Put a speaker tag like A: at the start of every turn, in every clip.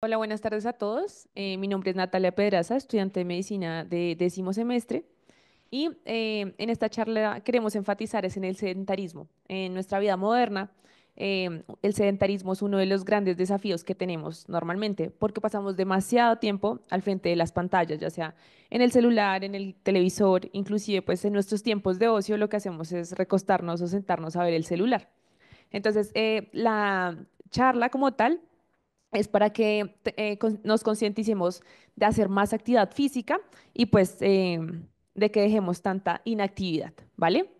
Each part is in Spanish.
A: Hola, buenas tardes a todos. Eh, mi nombre es Natalia Pedraza, estudiante de medicina de décimo semestre. Y eh, en esta charla queremos enfatizar es en el sedentarismo. En nuestra vida moderna, eh, el sedentarismo es uno de los grandes desafíos que tenemos normalmente, porque pasamos demasiado tiempo al frente de las pantallas, ya sea en el celular, en el televisor, inclusive pues en nuestros tiempos de ocio lo que hacemos es recostarnos o sentarnos a ver el celular. Entonces, la charla como tal es para que eh, nos concienticemos de hacer más actividad física y pues em, de que dejemos tanta inactividad, ¿vale?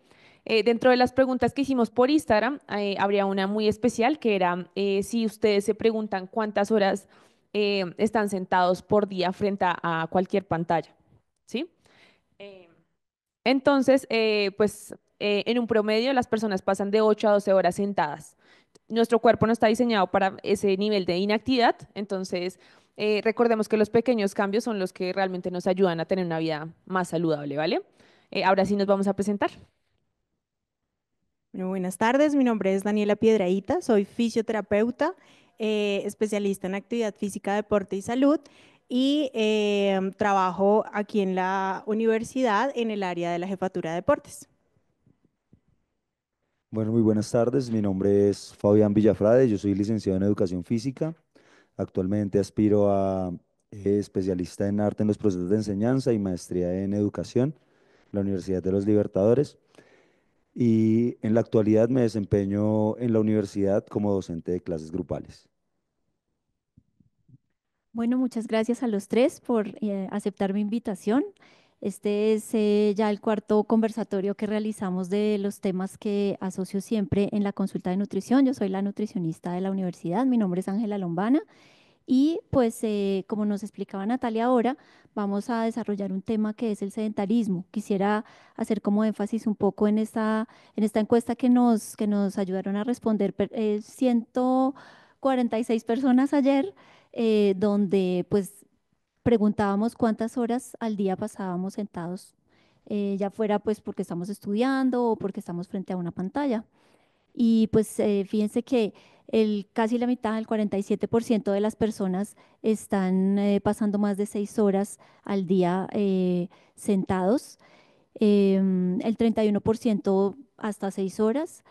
A: Eh, dentro de las preguntas que hicimos por Instagram, eh, habría una muy especial que era si ustedes se preguntan cuántas horas están sentados por día frente a cualquier pantalla, ¿sí? Em, entonces, pues en un promedio las personas pasan de 8 a 12 horas sentadas nuestro cuerpo no está diseñado para ese nivel de inactividad, entonces eh, recordemos que los pequeños cambios son los que realmente nos ayudan a tener una vida más saludable, ¿vale? Eh, ahora sí nos vamos a presentar. Muy buenas tardes,
B: mi nombre es Daniela Piedraíta, soy fisioterapeuta, eh, especialista en actividad física, deporte y salud y trabajo aquí en la universidad en el área de la jefatura de deportes.
C: Bueno, muy buenas tardes. Mi nombre es Fabián Villafrade. Yo soy licenciado en Educación Física. Actualmente aspiro a eh, especialista en arte en los procesos de enseñanza y maestría en educación en la Universidad de los Libertadores. Y en la actualidad me desempeño en la universidad como docente de clases grupales.
D: Bueno, muchas gracias a los tres por eh, aceptar mi invitación. Este es eh, ya el cuarto conversatorio que realizamos de los temas que asocio siempre en la consulta de nutrición. Yo soy la nutricionista de la universidad, mi nombre es Ángela Lombana y pues eh, como nos explicaba Natalia ahora, vamos a desarrollar un tema que es el sedentarismo. Quisiera hacer como énfasis un poco en esta, en esta encuesta que nos, que nos ayudaron a responder 146 eh, personas ayer, donde pues preguntábamos cuántas horas al día pasábamos sentados, eh, ya fuera pues porque estamos estudiando o porque estamos frente a una pantalla. Y pues eh, fíjense que el, casi la mitad, el 47% de las personas están eh, pasando más de seis horas al día sentados, em, el 31% hasta seis horas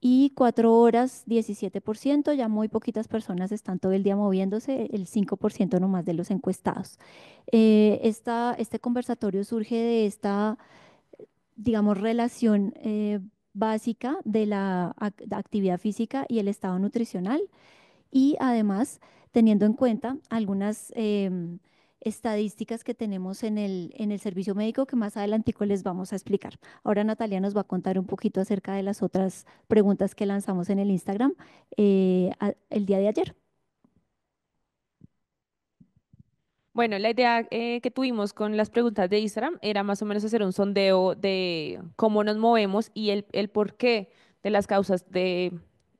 D: y 4 horas 17%, ya muy poquitas personas están todo el día moviéndose, el 5% nomás de los encuestados. Eh, este conversatorio surge de esta, digamos, relación eh, básica de la actividad física y el estado nutricional y además teniendo en cuenta algunas... Em, estadísticas que tenemos en el, servicio médico que más adelantico les vamos a explicar. Ahora Natalia nos va a contar un poquito acerca de las otras preguntas que lanzamos en el Instagram eh, el día de ayer.
A: Bueno, la idea eh, que tuvimos con las preguntas de Instagram era más o menos hacer un sondeo de cómo nos movemos y el, el porqué de las causas de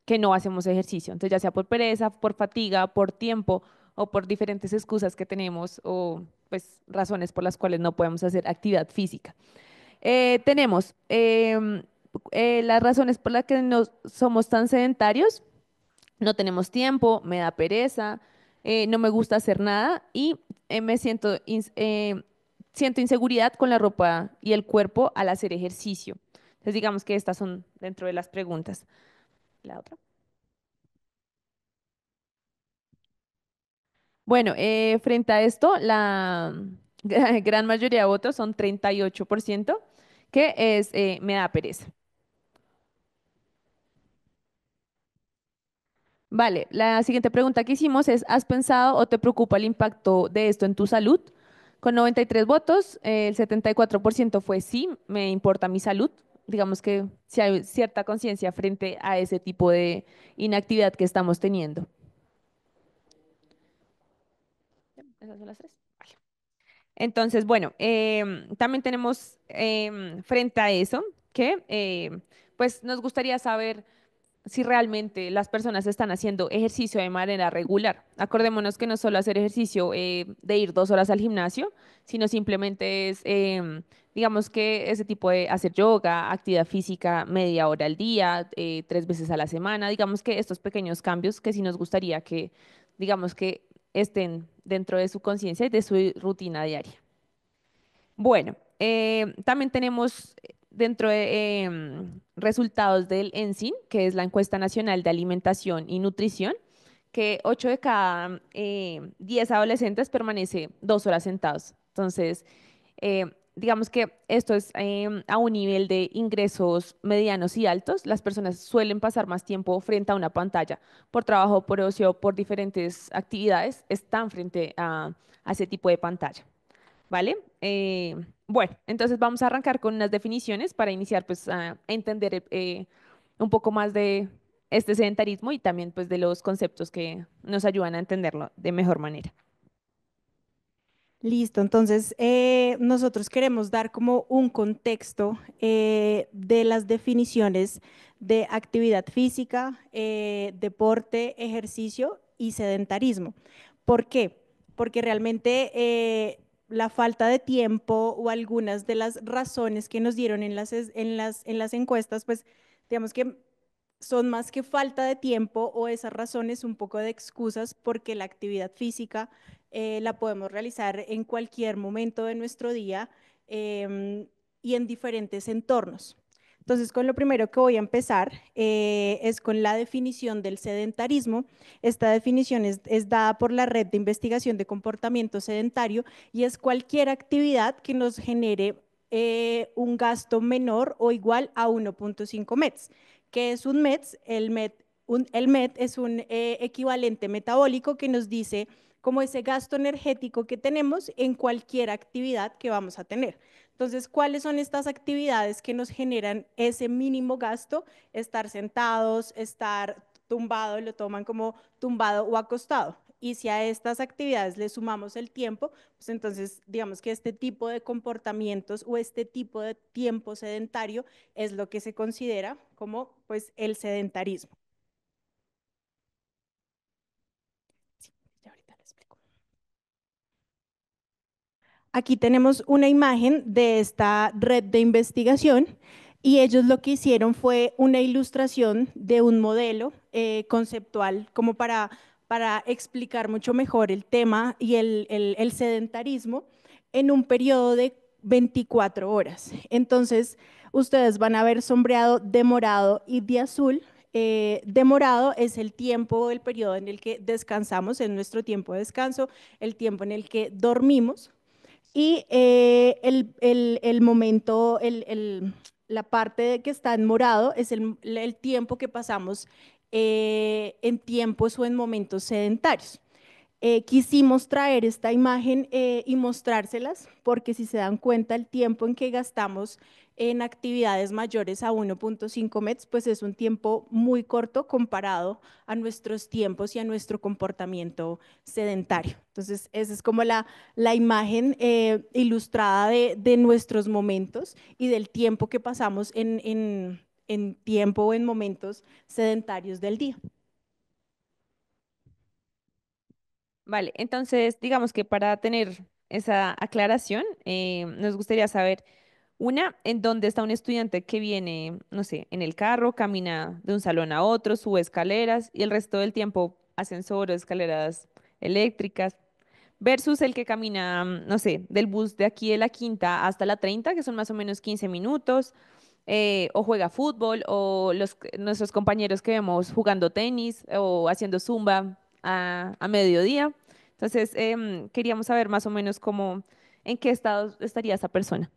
A: que no hacemos ejercicio. Entonces, ya sea por pereza, por fatiga, por tiempo o por diferentes excusas que tenemos o pues razones por las cuales no podemos hacer actividad física. Eh, tenemos em, eh, las razones por las que no somos tan sedentarios, no tenemos tiempo, me da pereza, eh, no me gusta hacer nada y me siento, siento inseguridad con la ropa y el cuerpo al hacer ejercicio. Entonces digamos que estas son dentro de las preguntas. La otra. Bueno, eh, frente a esto, la gran mayoría de votos son 38%, que es eh, me da pereza. Vale, la siguiente pregunta que hicimos es, ¿has pensado o te preocupa el impacto de esto en tu salud? Con 93 votos, el 74% fue sí, me importa mi salud. Digamos que si hay cierta conciencia frente a ese tipo de inactividad que estamos teniendo. Entonces, bueno, em, también tenemos em, frente a eso que em, pues nos gustaría saber si realmente las personas están haciendo ejercicio de manera regular. Acordémonos que no solo hacer ejercicio eh, de ir dos horas al gimnasio, sino simplemente es, digamos que ese tipo de hacer yoga, actividad física media hora al día, eh, tres veces a la semana, digamos que estos pequeños cambios que sí nos gustaría que, digamos que estén dentro de su conciencia y de su rutina diaria. Bueno, eh, también tenemos dentro de em, resultados del ENSIN, que es la encuesta nacional de alimentación y nutrición, que 8 de cada 10 eh, adolescentes permanece dos horas sentados. Entonces, eh, digamos que esto es em, a un nivel de ingresos medianos y altos. Las personas suelen pasar más tiempo frente a una pantalla por trabajo, por ocio, por diferentes actividades, están frente a, ese tipo de pantalla. ¿Vale? Eh, bueno, entonces vamos a arrancar con unas definiciones para iniciar pues a entender eh, un poco más de este sedentarismo y también pues de los conceptos que nos ayudan a entenderlo de mejor manera.
B: Listo, entonces eh, nosotros queremos dar como un contexto eh, de las definiciones de actividad física, eh, deporte, ejercicio y sedentarismo. ¿Por qué? Porque realmente la falta de tiempo o algunas de las razones que nos dieron en las, las, en las encuestas, pues digamos que son más que falta de tiempo o esas razones un poco de excusas porque la actividad física eh, la podemos realizar en cualquier momento de nuestro día em, y en diferentes entornos. Entonces, con lo primero que voy a empezar eh, es con la definición del sedentarismo. Esta definición es, dada por la Red de Investigación de Comportamiento Sedentario y es cualquier actividad que nos genere eh, un gasto menor o igual a 1.5 METs. ¿Qué es un METs? El MET, el MET es un equivalente metabólico que nos dice como ese gasto energético que tenemos en cualquier actividad que vamos a tener. Entonces, ¿cuáles son estas actividades que nos generan ese mínimo gasto? Estar sentados, estar tumbado, lo toman como tumbado o acostado. Y si a estas actividades le sumamos el tiempo, pues entonces digamos que este tipo de comportamientos o este tipo de tiempo sedentario es lo que se considera como pues el sedentarismo. Aquí tenemos una imagen de esta red de investigación y ellos lo que hicieron fue una ilustración de un modelo eh, conceptual como para, para explicar mucho mejor el tema y el, sedentarismo en un periodo de 24 horas. Entonces, ustedes van a ver sombreado de morado y de azul. Eh, demorado de es el tiempo, el periodo en el que descansamos, en nuestro tiempo de descanso, el tiempo en el que dormimos. Y eh, el, el, el, momento, el, la parte que está en morado es el, tiempo que pasamos eh, en tiempos o en momentos sedentarios. Eh, quisimos traer esta imagen eh, y mostrárselas, porque si se dan cuenta el tiempo en que gastamos en actividades mayores a 1.5 metros pues es un tiempo muy corto comparado a nuestros tiempos y a nuestro comportamiento sedentario. Entonces, esa es como la, imagen eh, ilustrada de, nuestros momentos y del tiempo que pasamos en tiempo o en momentos
A: sedentarios del día. Vale, entonces digamos que para tener esa aclaración, eh, nos gustaría saber, una, en dónde está un estudiante que viene, no sé, en el carro, camina de un salón a otro, sube escaleras y el resto del tiempo ascensor o escaleras eléctricas, versus el que camina, mm, no sé, del bus de aquí de la quinta hasta la 30, que son más o menos 15 minutos, eh, o juega fútbol, o los, nuestros compañeros que vemos jugando tenis o haciendo zumba a, mediodía. Entonces, em, queríamos saber más o menos cómo, en qué estado estaría esa persona.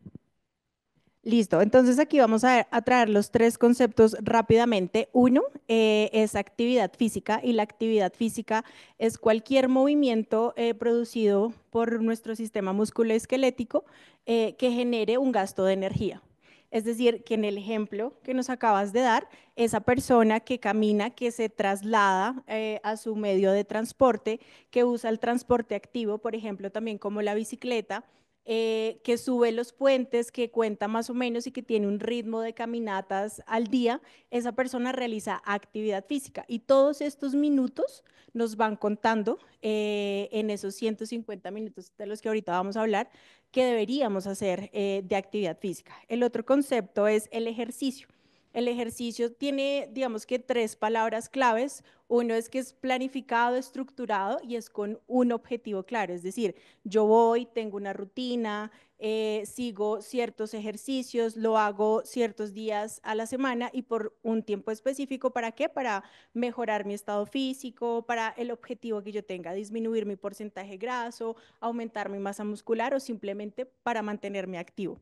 B: Listo, entonces aquí vamos a, traer los tres conceptos rápidamente. Uno eh, es actividad física y la actividad física es cualquier movimiento eh, producido por nuestro sistema musculoesquelético eh, que genere un gasto de energía. Es decir, que en el ejemplo que nos acabas de dar, esa persona que camina, que se traslada eh, a su medio de transporte, que usa el transporte activo, por ejemplo, también como la bicicleta, eh, que sube los puentes, que cuenta más o menos y que tiene un ritmo de caminatas al día, esa persona realiza actividad física y todos estos minutos nos van contando eh, en esos 150 minutos de los que ahorita vamos a hablar, que deberíamos hacer eh, de actividad física. El otro concepto es el ejercicio. El ejercicio tiene, digamos que, tres palabras claves. Uno es que es planificado, estructurado y es con un objetivo claro. Es decir, yo voy, tengo una rutina, eh, sigo ciertos ejercicios, lo hago ciertos días a la semana y por un tiempo específico. ¿Para qué? Para mejorar mi estado físico, para el objetivo que yo tenga, disminuir mi porcentaje graso, aumentar mi masa muscular o simplemente para mantenerme activo.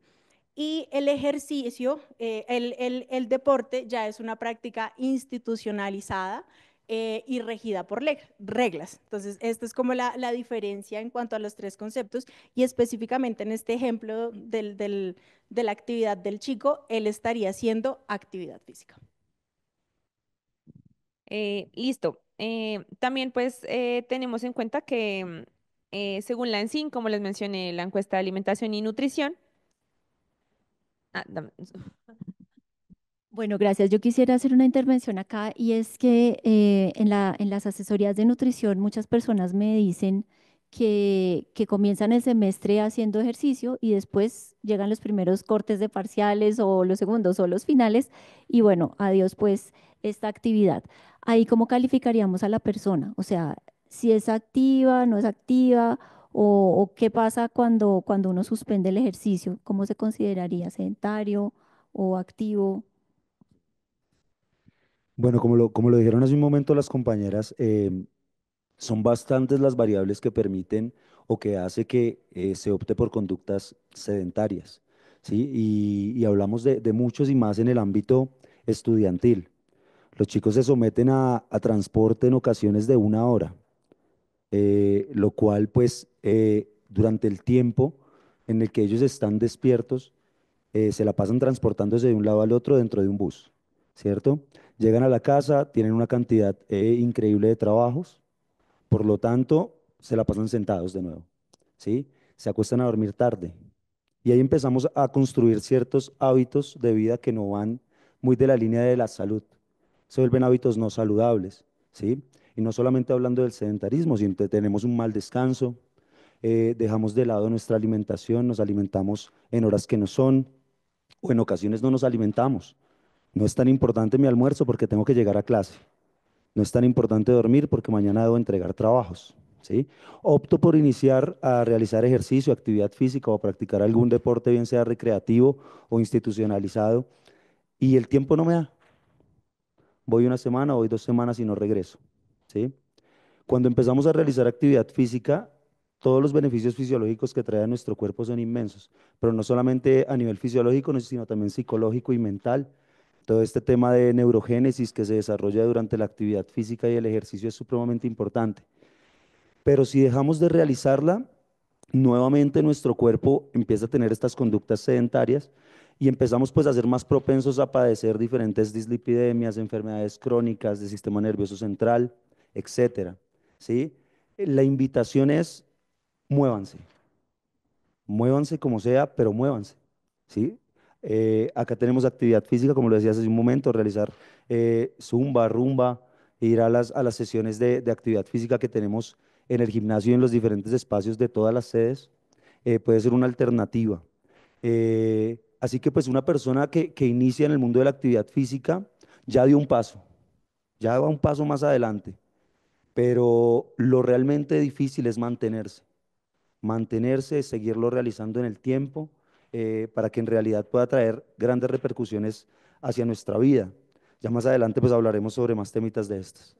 B: Y el ejercicio, eh, el, el deporte ya es una práctica institucionalizada eh, y regida por reglas. Entonces, esta es como la, diferencia en cuanto a los tres conceptos y específicamente en este ejemplo de la actividad del chico, él estaría haciendo actividad física.
A: Eh, listo. Eh, también pues tenemos en cuenta que según la ENSIN, como les mencioné, la encuesta de alimentación y nutrición, ah,
D: bueno, gracias. Yo quisiera hacer una intervención acá y es que eh, en las asesorías de nutrición muchas personas me dicen que, comienzan el semestre haciendo ejercicio y después llegan los primeros cortes de parciales o los segundos o los finales y bueno, adiós pues esta actividad. Ahí cómo calificaríamos a la persona, o sea, si es activa, no es activa o, qué pasa cuando, cuando uno suspende el ejercicio, cómo se consideraría sedentario o activo.
C: Bueno, como lo, dijeron hace un momento las compañeras, eh, son bastantes las variables que permiten o que hace que eh, se opte por conductas sedentarias. ¿sí? Y, hablamos de, muchos y más en el ámbito estudiantil. Los chicos se someten a, transporte en ocasiones de una hora, eh, lo cual pues durante el tiempo en el que ellos están despiertos, se la pasan transportándose de un lado al otro dentro de un bus, ¿cierto? Llegan a la casa, tienen una cantidad eh, increíble de trabajos, por lo tanto, se la pasan sentados de nuevo, ¿sí? Se acuestan a dormir tarde. Y ahí empezamos a construir ciertos hábitos de vida que no van muy de la línea de la salud. Se vuelven hábitos no saludables, ¿sí? Y no solamente hablando del sedentarismo, sino que tenemos un mal descanso, eh, dejamos de lado nuestra alimentación, nos alimentamos en horas que no son, o en ocasiones no nos alimentamos no es tan importante mi almuerzo porque tengo que llegar a clase. No es tan importante dormir porque mañana debo entregar trabajos. ¿sí? Opto por iniciar a realizar ejercicio, actividad física o practicar algún deporte, bien sea recreativo o institucionalizado, y el tiempo no me da. Voy una semana, voy dos semanas y no regreso. ¿sí? Cuando empezamos a realizar actividad física, todos los beneficios fisiológicos que trae a nuestro cuerpo son inmensos, pero no solamente a nivel fisiológico, sino también psicológico y mental todo este tema de neurogénesis que se desarrolla durante la actividad física y el ejercicio es supremamente importante. Pero si dejamos de realizarla, nuevamente nuestro cuerpo empieza a tener estas conductas sedentarias y empezamos pues a ser más propensos a padecer diferentes dislipidemias, enfermedades crónicas de sistema nervioso central, etcétera, ¿sí? La invitación es muévanse. Muévanse como sea, pero muévanse, ¿sí? Eh, acá tenemos actividad física, como lo decías hace un momento, realizar eh, zumba, rumba, ir a las, sesiones de, actividad física que tenemos en el gimnasio y en los diferentes espacios de todas las sedes, eh, puede ser una alternativa. así que pues una persona que, que inicia en el mundo de la actividad física ya dio un paso, ya va un paso más adelante, pero lo realmente difícil es mantenerse, mantenerse, seguirlo realizando en el tiempo eh, para que en realidad pueda traer grandes repercusiones hacia nuestra vida. Ya más adelante pues hablaremos sobre más temitas de estas.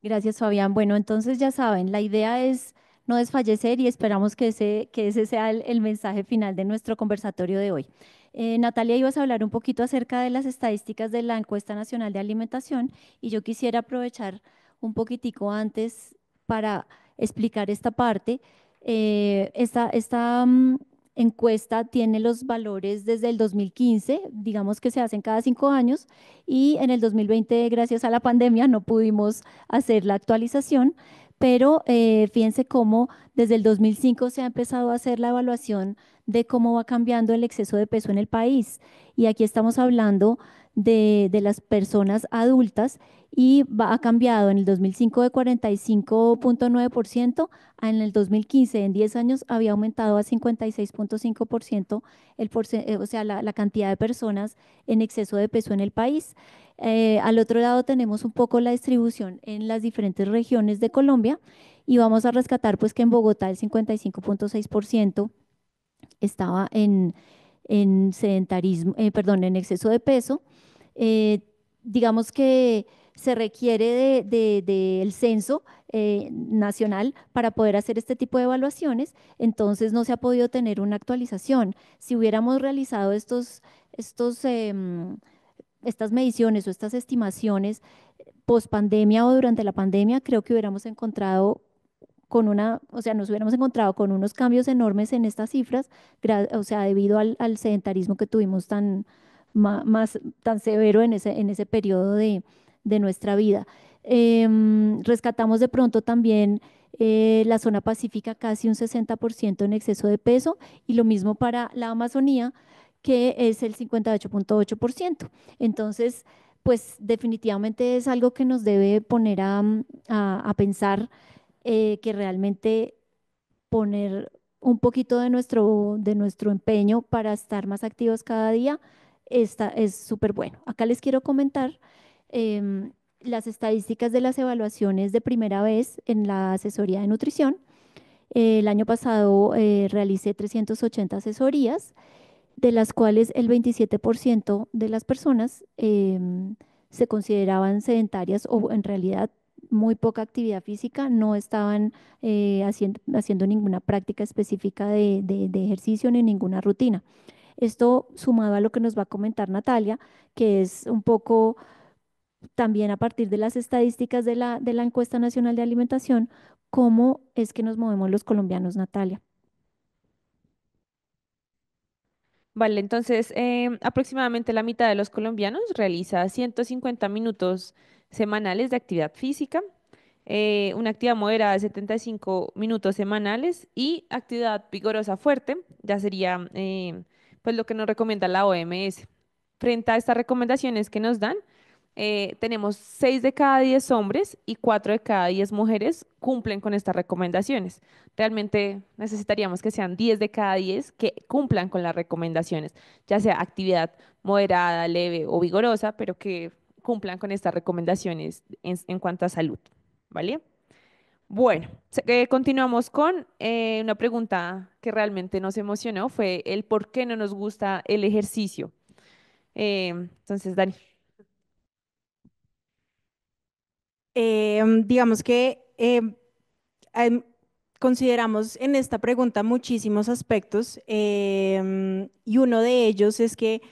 D: Gracias Fabián. Bueno, entonces ya saben, la idea es no desfallecer y esperamos que ese, que ese sea el, mensaje final de nuestro conversatorio de hoy. Eh, Natalia, ibas a hablar un poquito acerca de las estadísticas de la encuesta nacional de alimentación y yo quisiera aprovechar un poquitico antes para explicar esta parte. Eh, esta, esta mm, encuesta tiene los valores desde el 2015, digamos que se hacen cada cinco años, y en el 2020, gracias a la pandemia, no pudimos hacer la actualización, pero eh, fíjense cómo desde el 2005 se ha empezado a hacer la evaluación de cómo va cambiando el exceso de peso en el país. Y aquí estamos hablando de, las personas adultas y ha cambiado en el 2005 de 45.9% a en el 2015, en 10 años, había aumentado a 56.5% el eh, o sea, la, cantidad de personas en exceso de peso en el país. Eh, al otro lado tenemos un poco la distribución en las diferentes regiones de Colombia y vamos a rescatar pues que en Bogotá el 55.6% estaba en, sedentarismo, eh, perdón, en exceso de peso eh, digamos que se requiere del censo eh, nacional para poder hacer este tipo de evaluaciones, entonces no se ha podido tener una actualización. Si hubiéramos realizado estos, estos, em, estas mediciones o estas estimaciones eh, post pandemia o durante la pandemia, creo que hubiéramos encontrado con una, o sea, nos hubiéramos encontrado con unos cambios enormes en estas cifras, o sea, debido al sedentarismo que tuvimos tan, más, tan severo en ese, periodo de, nuestra vida. Em, rescatamos de pronto también eh, la zona pacífica casi un 60% en exceso de peso y lo mismo para la Amazonía, que es el 58.8%. Entonces, pues definitivamente es algo que nos debe poner a, pensar eh, que realmente poner un poquito de nuestro empeño para estar más activos cada día es súper bueno. Acá les quiero comentar em, las estadísticas de las evaluaciones de primera vez en la asesoría de nutrición. el año pasado eh, realicé 380 asesorías, de las cuales el 27% de las personas em, se consideraban sedentarias o en realidad muy poca actividad física, no estaban eh, haciendo, ninguna práctica específica de, ejercicio ni ninguna rutina. Esto sumado a lo que nos va a comentar Natalia, que es un poco también a partir de las estadísticas de la, encuesta nacional de alimentación, cómo es que nos movemos los colombianos, Natalia.
A: Vale, entonces em, aproximadamente la mitad de los colombianos realiza 150 minutos semanales de actividad física, eh, una actividad moderada de 75 minutos semanales y actividad vigorosa fuerte, ya sería em, pues lo que nos recomienda la OMS. Frente a estas recomendaciones que nos dan, eh, tenemos 6 de cada 10 hombres y 4 de cada 10 mujeres cumplen con estas recomendaciones. Realmente necesitaríamos que sean 10 de cada 10 que cumplan con las recomendaciones, ya sea actividad moderada, leve o vigorosa, pero que cumplan con estas recomendaciones en, en cuanto a salud. ¿Vale? Bueno, eh, continuamos con eh, una pregunta que realmente nos emocionó, fue el por qué no nos gusta el ejercicio. Eh, entonces, Dani. Em, digamos que em, em,
B: consideramos en esta pregunta muchísimos aspectos y uno de ellos es que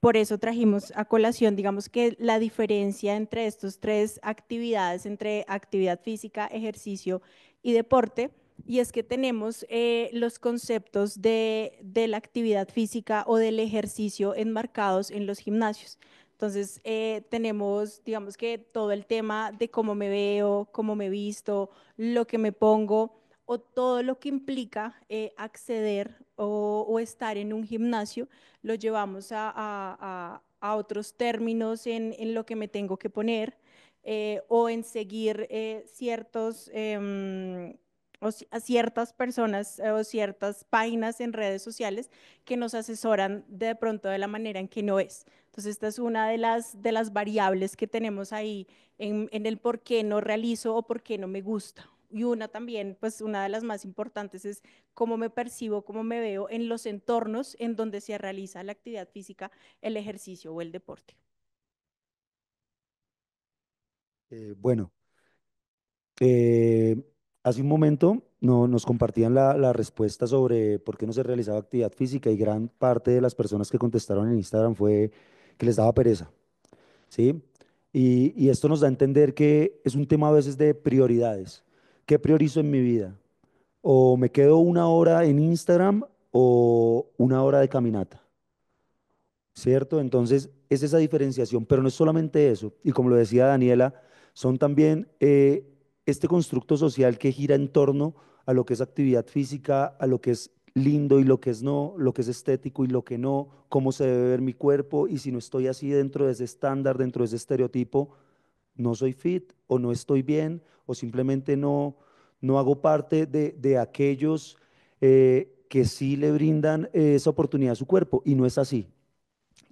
B: por eso trajimos a colación, digamos que la diferencia entre estas tres actividades, entre actividad física, ejercicio y deporte, y es que tenemos eh, los conceptos de, la actividad física o del ejercicio enmarcados en los gimnasios. Entonces, eh, tenemos, digamos que todo el tema de cómo me veo, cómo me visto, lo que me pongo o todo lo que implica eh, acceder o, estar en un gimnasio, lo llevamos a, otros términos en, lo que me tengo que poner eh, o en seguir eh, ciertos... Em, ciertas personas eh, o ciertas páginas en redes sociales que nos asesoran de pronto de la manera en que no es. Entonces, esta es una de las, variables que tenemos ahí en el por qué no realizo o por qué no me gusta y una también, pues una de las más importantes es cómo me percibo, cómo me veo en los entornos en donde se realiza la actividad física, el ejercicio o el deporte.
C: Eh, bueno, eh, hace un momento no, nos compartían la, respuesta sobre por qué no se realizaba actividad física y gran parte de las personas que contestaron en Instagram fue que les daba pereza. ¿sí? y esto nos da a entender que es un tema a veces de prioridades. ¿Qué priorizo en mi vida? ¿O me quedo una hora en Instagram o una hora de caminata? ¿Cierto? Entonces, es esa diferenciación, pero no es solamente eso. Y como lo decía Daniela, son también eh, este constructo social que gira en torno a lo que es actividad física, a lo que es lindo y lo que es no, lo que es estético y lo que no, cómo se debe ver mi cuerpo y si no estoy así dentro de ese estándar, dentro de ese estereotipo, no soy fit o no estoy bien o simplemente no, no hago parte de, aquellos eh, que sí le brindan eh, esa oportunidad a su cuerpo. Y no es así.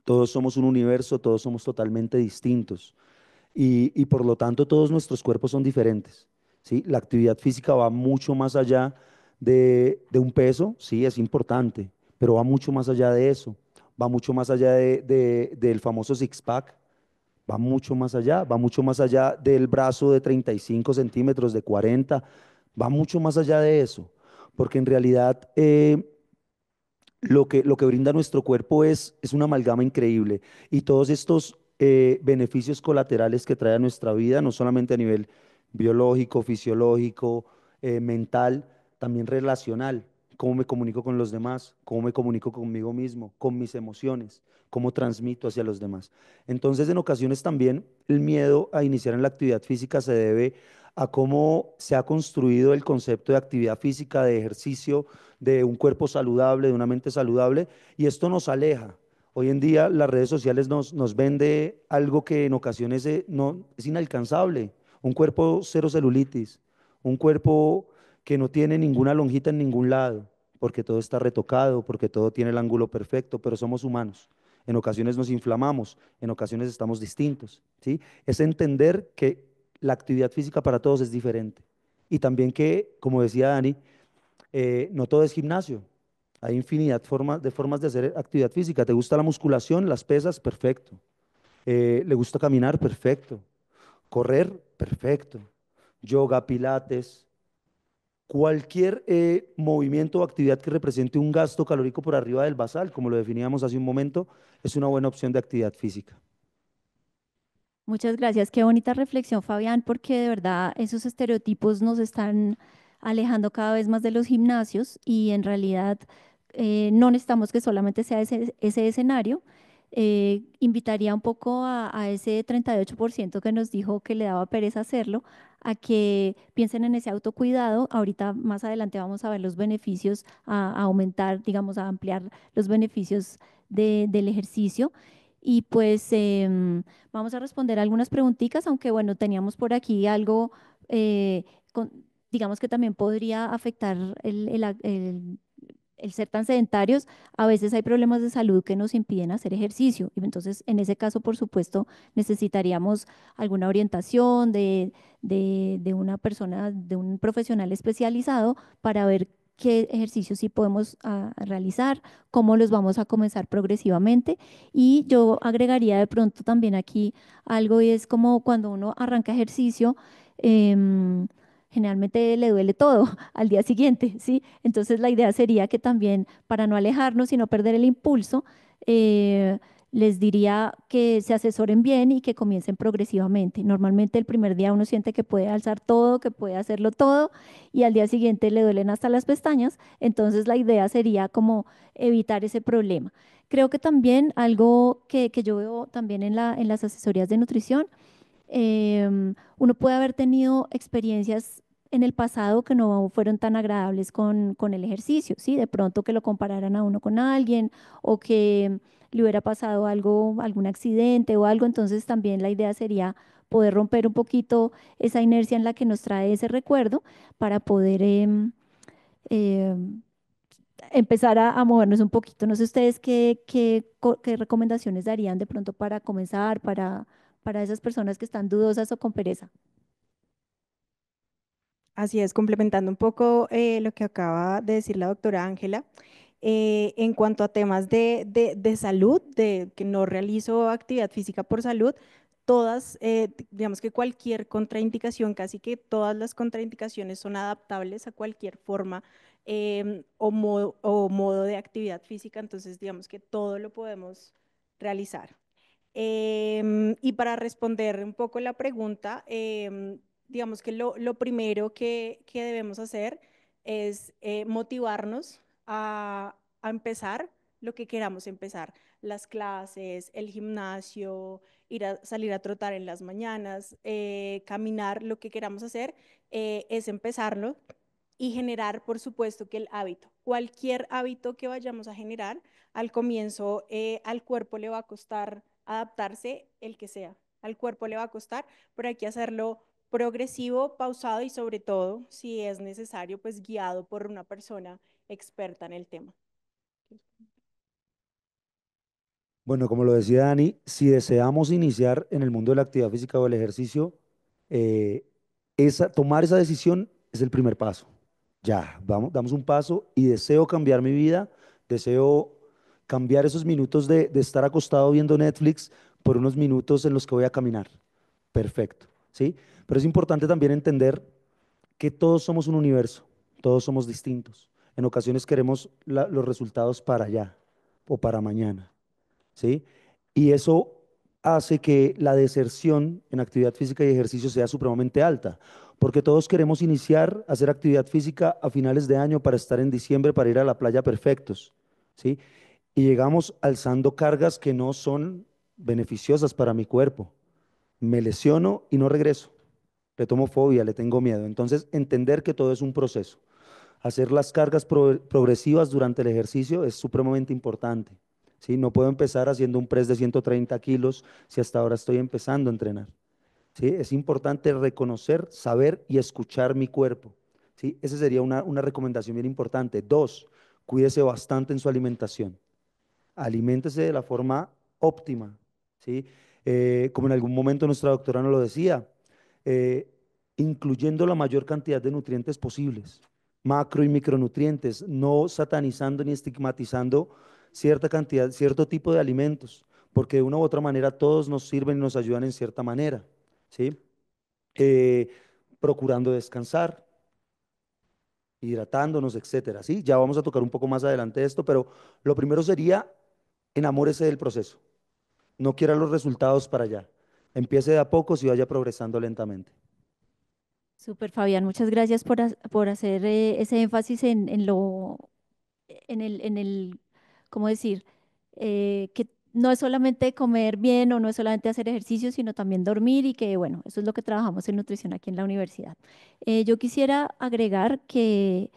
C: Todos somos un universo, todos somos totalmente distintos. Y, por lo tanto todos nuestros cuerpos son diferentes. ¿sí? La actividad física va mucho más allá de, un peso, sí, es importante, pero va mucho más allá de eso. Va mucho más allá del famoso six-pack, va mucho más allá, va mucho más allá del brazo de 35 centímetros, de 40, va mucho más allá de eso, porque en realidad eh, lo, que, lo que brinda nuestro cuerpo es, es una amalgama increíble y todos estos eh, beneficios colaterales que trae a nuestra vida, no solamente a nivel biológico, fisiológico, eh, mental, también relacional cómo me comunico con los demás, cómo me comunico conmigo mismo, con mis emociones, cómo transmito hacia los demás. Entonces, en ocasiones también el miedo a iniciar en la actividad física se debe a cómo se ha construido el concepto de actividad física, de ejercicio, de un cuerpo saludable, de una mente saludable, y esto nos aleja. Hoy en día las redes sociales nos, nos vende algo que en ocasiones eh, no, es inalcanzable, un cuerpo cero celulitis, un cuerpo que no tiene ninguna lonjita en ningún lado, porque todo está retocado, porque todo tiene el ángulo perfecto, pero somos humanos. En ocasiones nos inflamamos, en ocasiones estamos distintos. ¿sí? Es entender que la actividad física para todos es diferente. Y también que, como decía Dani, eh, no todo es gimnasio. Hay infinidad de formas de hacer actividad física. ¿Te gusta la musculación? Las pesas, perfecto. Eh, ¿Le gusta caminar? Perfecto. Correr, perfecto. Yoga, pilates, cualquier eh, movimiento o actividad que represente un gasto calórico por arriba del basal, como lo definíamos hace un momento, es una buena opción de actividad física.
D: Muchas gracias. Qué bonita reflexión, Fabián, porque de verdad esos estereotipos nos están alejando cada vez más de los gimnasios y en realidad eh, no necesitamos que solamente sea ese, escenario. Eh, invitaría un poco a, a ese 38% que nos dijo que le daba pereza hacerlo, a que piensen en ese autocuidado. Ahorita más adelante vamos a ver los beneficios, a, aumentar, digamos, a ampliar los beneficios del ejercicio. Y pues em, vamos a responder algunas preguntitas, aunque bueno, teníamos por aquí algo, eh, digamos que también podría afectar el, el el ser tan sedentarios, a veces hay problemas de salud que nos impiden hacer ejercicio. Y entonces, en ese caso, por supuesto, necesitaríamos alguna orientación de, una persona, de un profesional especializado para ver qué ejercicios sí podemos realizar, cómo los vamos a comenzar progresivamente. Y yo agregaría de pronto también aquí algo y es como cuando uno arranca ejercicio. Em, generalmente le duele todo al día siguiente, ¿sí? Entonces la idea sería que también, para no alejarnos y no perder el impulso, eh, les diría que se asesoren bien y que comiencen progresivamente. Normalmente el primer día uno siente que puede alzar todo, que puede hacerlo todo y al día siguiente le duelen hasta las pestañas, entonces la idea sería como evitar ese problema. Creo que también algo que, que yo veo también en, la, en las asesorías de nutrición Em, uno puede haber tenido experiencias en el pasado que no fueron tan agradables con, el ejercicio, ¿sí? De pronto que lo compararan a uno con alguien o que le hubiera pasado algo, algún accidente o algo, entonces también la idea sería poder romper un poquito esa inercia en la que nos trae ese recuerdo para poder em, em, empezar a, movernos un poquito. No sé ustedes qué recomendaciones darían de pronto para comenzar, para para esas personas que están dudosas o con pereza.
B: Así es, complementando un poco eh, lo que acaba de decir la doctora Ángela, eh, en cuanto a temas de, de, de, salud, de que no realizo actividad física por salud, todas, eh, digamos que cualquier contraindicación, casi que todas las contraindicaciones son adaptables a cualquier forma em, o, modo, o modo de actividad física, entonces digamos que todo lo podemos realizar. Em, y para responder un poco la pregunta, em, digamos que lo, primero que, debemos hacer es eh, motivarnos a, empezar lo que queramos empezar, las clases, el gimnasio, ir a salir a trotar en las mañanas, eh, caminar, lo que queramos hacer, eh, es empezarlo y generar, por supuesto, que el hábito. Cualquier hábito que vayamos a generar, al comienzo al cuerpo le va a costar adaptarse el que sea. Al cuerpo le va a costar, pero hay que hacerlo progresivo, pausado y sobre todo, si es necesario, pues guiado por una persona experta en el tema.
C: Bueno, como lo decía Dani, si deseamos iniciar en el mundo de la actividad física o el ejercicio, eh, tomar esa decisión es el primer paso. Ya, vamos, damos un paso y deseo cambiar mi vida, deseo cambiar esos minutos de, estar acostado viendo Netflix por unos minutos en los que voy a caminar. Perfecto, ¿sí? Pero es importante también entender que todos somos un universo, todos somos distintos. En ocasiones queremos los resultados para allá o para mañana, ¿sí? Y eso hace que la deserción en actividad física y ejercicio sea supremamente alta, porque todos queremos iniciar a hacer actividad física a finales de año para estar en diciembre, para ir a la playa perfectos, ¿sí? y llegamos alzando cargas que no son beneficiosas para mi cuerpo. Me lesiono y no regreso. Le tomo fobia, le tengo miedo. Entonces, entender que todo es un proceso. Hacer las cargas progresivas durante el ejercicio es supremamente importante. ¿sí? No puedo empezar haciendo un press de 130 kilos si hasta ahora estoy empezando a entrenar. ¿sí? Es importante reconocer, saber y escuchar mi cuerpo. ¿sí? Esa sería una, una recomendación bien importante. Dos, cuídese bastante en su alimentación aliméntese de la forma óptima. ¿sí? Eh, como en algún momento nuestra doctora nos lo decía, eh, incluyendo la mayor cantidad de nutrientes posibles, macro y micronutrientes, no satanizando ni estigmatizando cierta cantidad, cierto tipo de alimentos, porque de una u otra manera todos nos sirven y nos ayudan en cierta manera, ¿sí? Eh, procurando descansar, hidratándonos, etcétera, ¿sí? Ya vamos a tocar un poco más adelante esto, pero lo primero sería enamórese del proceso. No quiera los resultados para allá. Empiece de a poco y vaya progresando lentamente.
D: Super Fabián, muchas gracias por, hacer eh, ese énfasis en, lo, en el, en ¿cómo decir? Eh, que no es solamente comer bien o no es solamente hacer ejercicio, sino también dormir y que, bueno, eso es lo que trabajamos en nutrición aquí en la universidad. Eh, yo quisiera agregar que,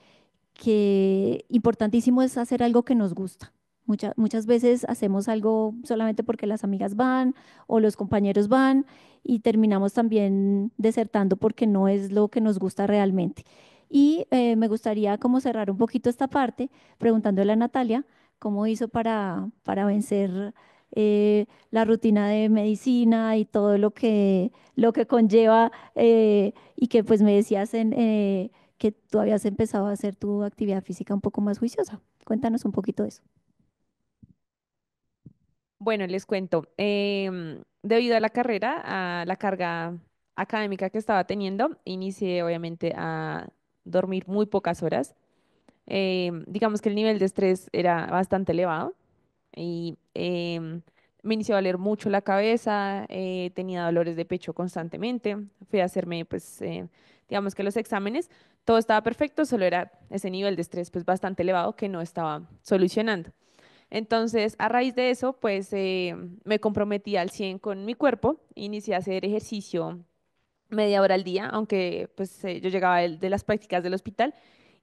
D: que importantísimo es hacer algo que nos gusta muchas veces hacemos algo solamente porque las amigas van o los compañeros van y terminamos también desertando porque no es lo que nos gusta realmente. Y eh, me gustaría como cerrar un poquito esta parte preguntándole a Natalia cómo hizo para, para vencer eh, la rutina de medicina y todo lo que, lo que conlleva eh, y que pues me decías que tú habías empezado a hacer tu actividad física un poco más juiciosa. Cuéntanos un poquito de eso.
A: Bueno, les cuento. Em, debido a la carrera, a la carga académica que estaba teniendo, inicié obviamente a dormir muy pocas horas. Em, digamos que el nivel de estrés era bastante elevado y em, me inició a doler mucho la cabeza, eh, tenía dolores de pecho constantemente, fui a hacerme, pues, eh, digamos que los exámenes, todo estaba perfecto, solo era ese nivel de estrés, pues, bastante elevado que no estaba solucionando. Entonces, a raíz de eso, pues eh, me comprometí al 100 con mi cuerpo, inicié a hacer ejercicio media hora al día, aunque pues eh, yo llegaba de, las prácticas del hospital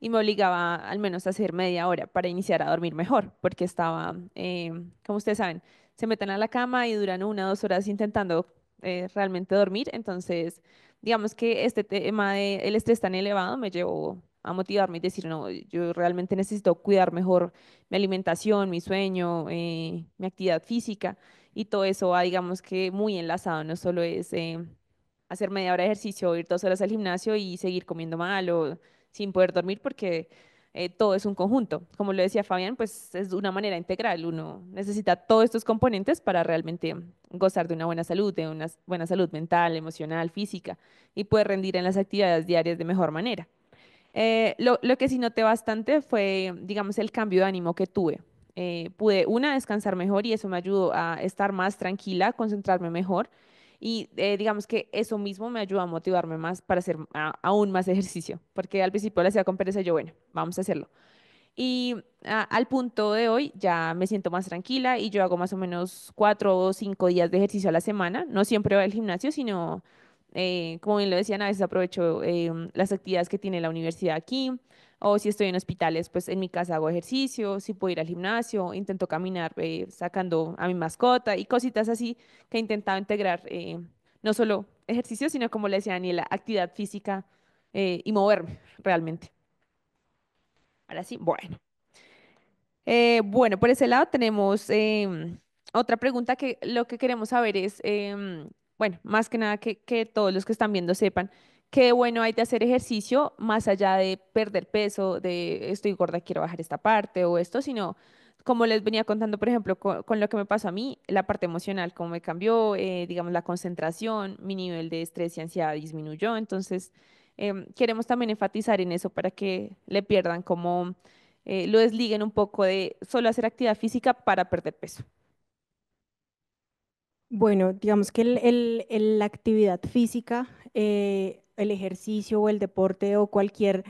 A: y me obligaba al menos a hacer media hora para iniciar a dormir mejor, porque estaba, eh, como ustedes saben, se meten a la cama y duran una o dos horas intentando realmente dormir. Entonces, digamos que este tema del estrés tan elevado me llevó a motivarme y decir, no, yo realmente necesito cuidar mejor mi alimentación, mi sueño, eh, mi actividad física y todo eso va, digamos que muy enlazado, no solo es eh, hacer media hora de ejercicio, ir dos horas al gimnasio y seguir comiendo mal o sin poder dormir porque eh, todo es un conjunto. Como lo decía Fabián, pues es una manera integral, uno necesita todos estos componentes para realmente gozar de una buena salud, de una buena salud mental, emocional, física y poder rendir en las actividades diarias de mejor manera. Eh, lo, lo, que sí noté bastante fue, digamos, el cambio de ánimo que tuve. Eh, pude, una, descansar mejor y eso me ayudó a estar más tranquila, concentrarme mejor y eh, digamos que eso mismo me ayudó a motivarme más para hacer aún más ejercicio, porque al principio la hacía con pereza yo, bueno, vamos a hacerlo. Y al punto de hoy ya me siento más tranquila y yo hago más o menos cuatro o cinco días de ejercicio a la semana. No siempre voy al gimnasio, sino eh, como bien lo decían, a veces aprovecho em, las actividades que tiene la universidad aquí, o si estoy en hospitales, pues en mi casa hago ejercicio, si puedo ir al gimnasio, intento caminar eh, sacando a mi mascota y cositas así que he intentado integrar, eh, no solo ejercicio, sino como le decía Daniela, actividad física y moverme realmente. Ahora sí, bueno. bueno, por ese lado tenemos em, otra pregunta que lo que queremos saber es em, bueno, más que nada que, todos los que están viendo sepan que bueno hay de hacer ejercicio más allá de perder peso, de estoy gorda, quiero bajar esta parte o esto, sino como les venía contando, por ejemplo, con, lo que me pasó a mí, la parte emocional, cómo me cambió, eh, digamos, la concentración, mi nivel de estrés y ansiedad disminuyó. Entonces, em, queremos también enfatizar en eso para que le pierdan como, eh, lo desliguen un poco de solo hacer actividad física para perder peso.
B: Bueno, digamos que la actividad física, eh, el ejercicio o el deporte o cualquier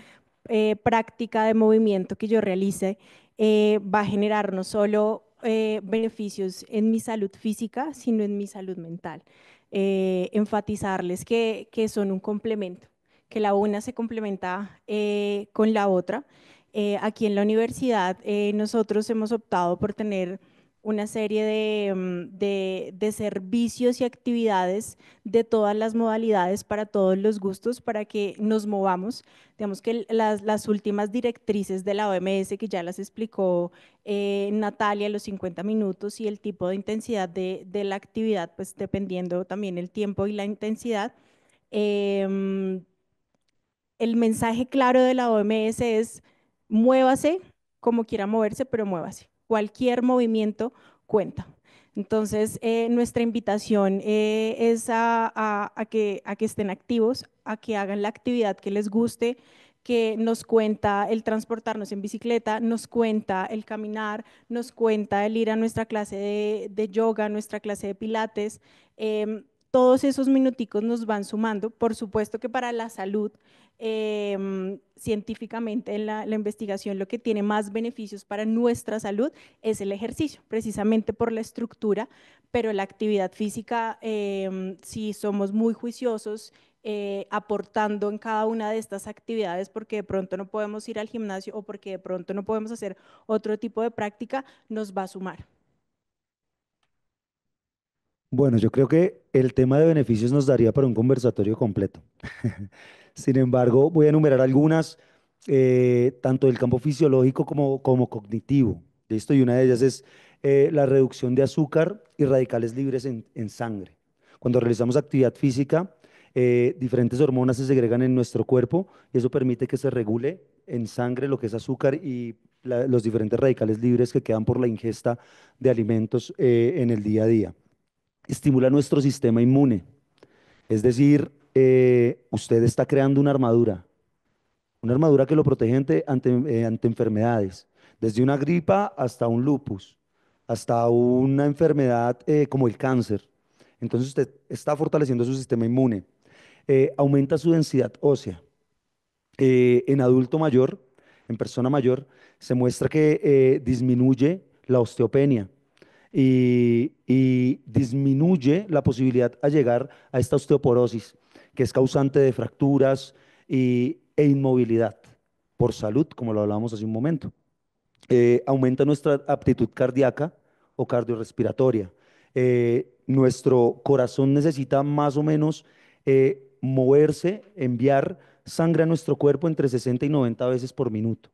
B: eh, práctica de movimiento que yo realice eh, va a generar no solo beneficios en mi salud física, sino en mi salud mental. enfatizarles que, que, son un complemento, que la una se complementa con la otra. aquí en la universidad nosotros hemos optado por tener una serie mm, de, de, servicios y actividades de todas las modalidades para todos los gustos para que nos movamos. Digamos que las, las últimas directrices de la OMS que ya las explicó eh, Natalia, los 50 minutos y el tipo de intensidad de, de, la actividad, pues dependiendo también el tiempo y la intensidad. Em, el mensaje claro de la OMS es muévase como quiera moverse, pero muévase cualquier movimiento cuenta. Entonces, eh, nuestra invitación eh, es a, que, estén activos, a que hagan la actividad que les guste, que nos cuenta el transportarnos en bicicleta, nos cuenta el caminar, nos cuenta el ir a nuestra clase de, yoga, nuestra clase de pilates. Em, todos esos minuticos nos van sumando. Por supuesto que para la salud Em, científicamente en la, investigación lo que tiene más beneficios para nuestra salud es el ejercicio, precisamente por la estructura, pero la actividad física, em, si somos muy juiciosos, eh, aportando en cada una de estas actividades porque de pronto no podemos ir al gimnasio o porque de pronto no podemos hacer otro tipo de práctica, nos va a sumar.
C: Bueno, yo creo que el tema de beneficios nos daría para un conversatorio completo. Sin embargo, voy a enumerar algunas, eh, tanto del campo fisiológico como, cognitivo. ¿Listo? Y una de ellas es eh, la reducción de azúcar y radicales libres en, sangre. Cuando realizamos actividad física, eh, diferentes hormonas se segregan en nuestro cuerpo y eso permite que se regule en sangre lo que es azúcar y los diferentes radicales libres que quedan por la ingesta de alimentos en el día a día estimula nuestro sistema inmune. Es decir, eh, usted está creando una armadura, una armadura que lo protege ante, eh, enfermedades, desde una gripa hasta un lupus, hasta una enfermedad eh, como el cáncer. Entonces usted está fortaleciendo su sistema inmune. aumenta su densidad ósea. en adulto mayor, en persona mayor, se muestra que disminuye la osteopenia y, disminuye la posibilidad de llegar a esta osteoporosis, que es causante de fracturas e inmovilidad por salud, como lo hablábamos hace un momento. Eh, aumenta nuestra aptitud cardíaca o cardiorrespiratoria. Eh, nuestro corazón necesita más o menos eh, moverse, enviar sangre a nuestro cuerpo entre 60 y 90 veces por minuto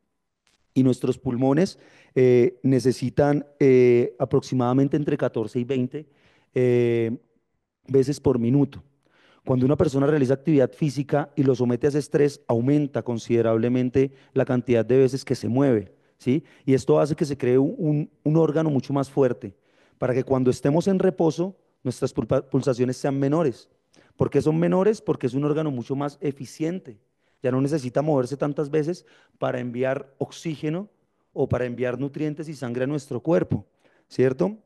C: y nuestros pulmones eh, necesitan eh, aproximadamente entre 14 y 20 eh, veces por minuto. Cuando una persona realiza actividad física y lo somete a ese estrés, aumenta considerablemente la cantidad de veces que se mueve, ¿sí? Y esto hace que se cree un, un órgano mucho más fuerte, para que cuando estemos en reposo, nuestras pulsaciones sean menores. ¿Por qué son menores? Porque es un órgano mucho más eficiente. Ya no necesita moverse tantas veces para enviar oxígeno o para enviar nutrientes y sangre a nuestro cuerpo, ¿cierto?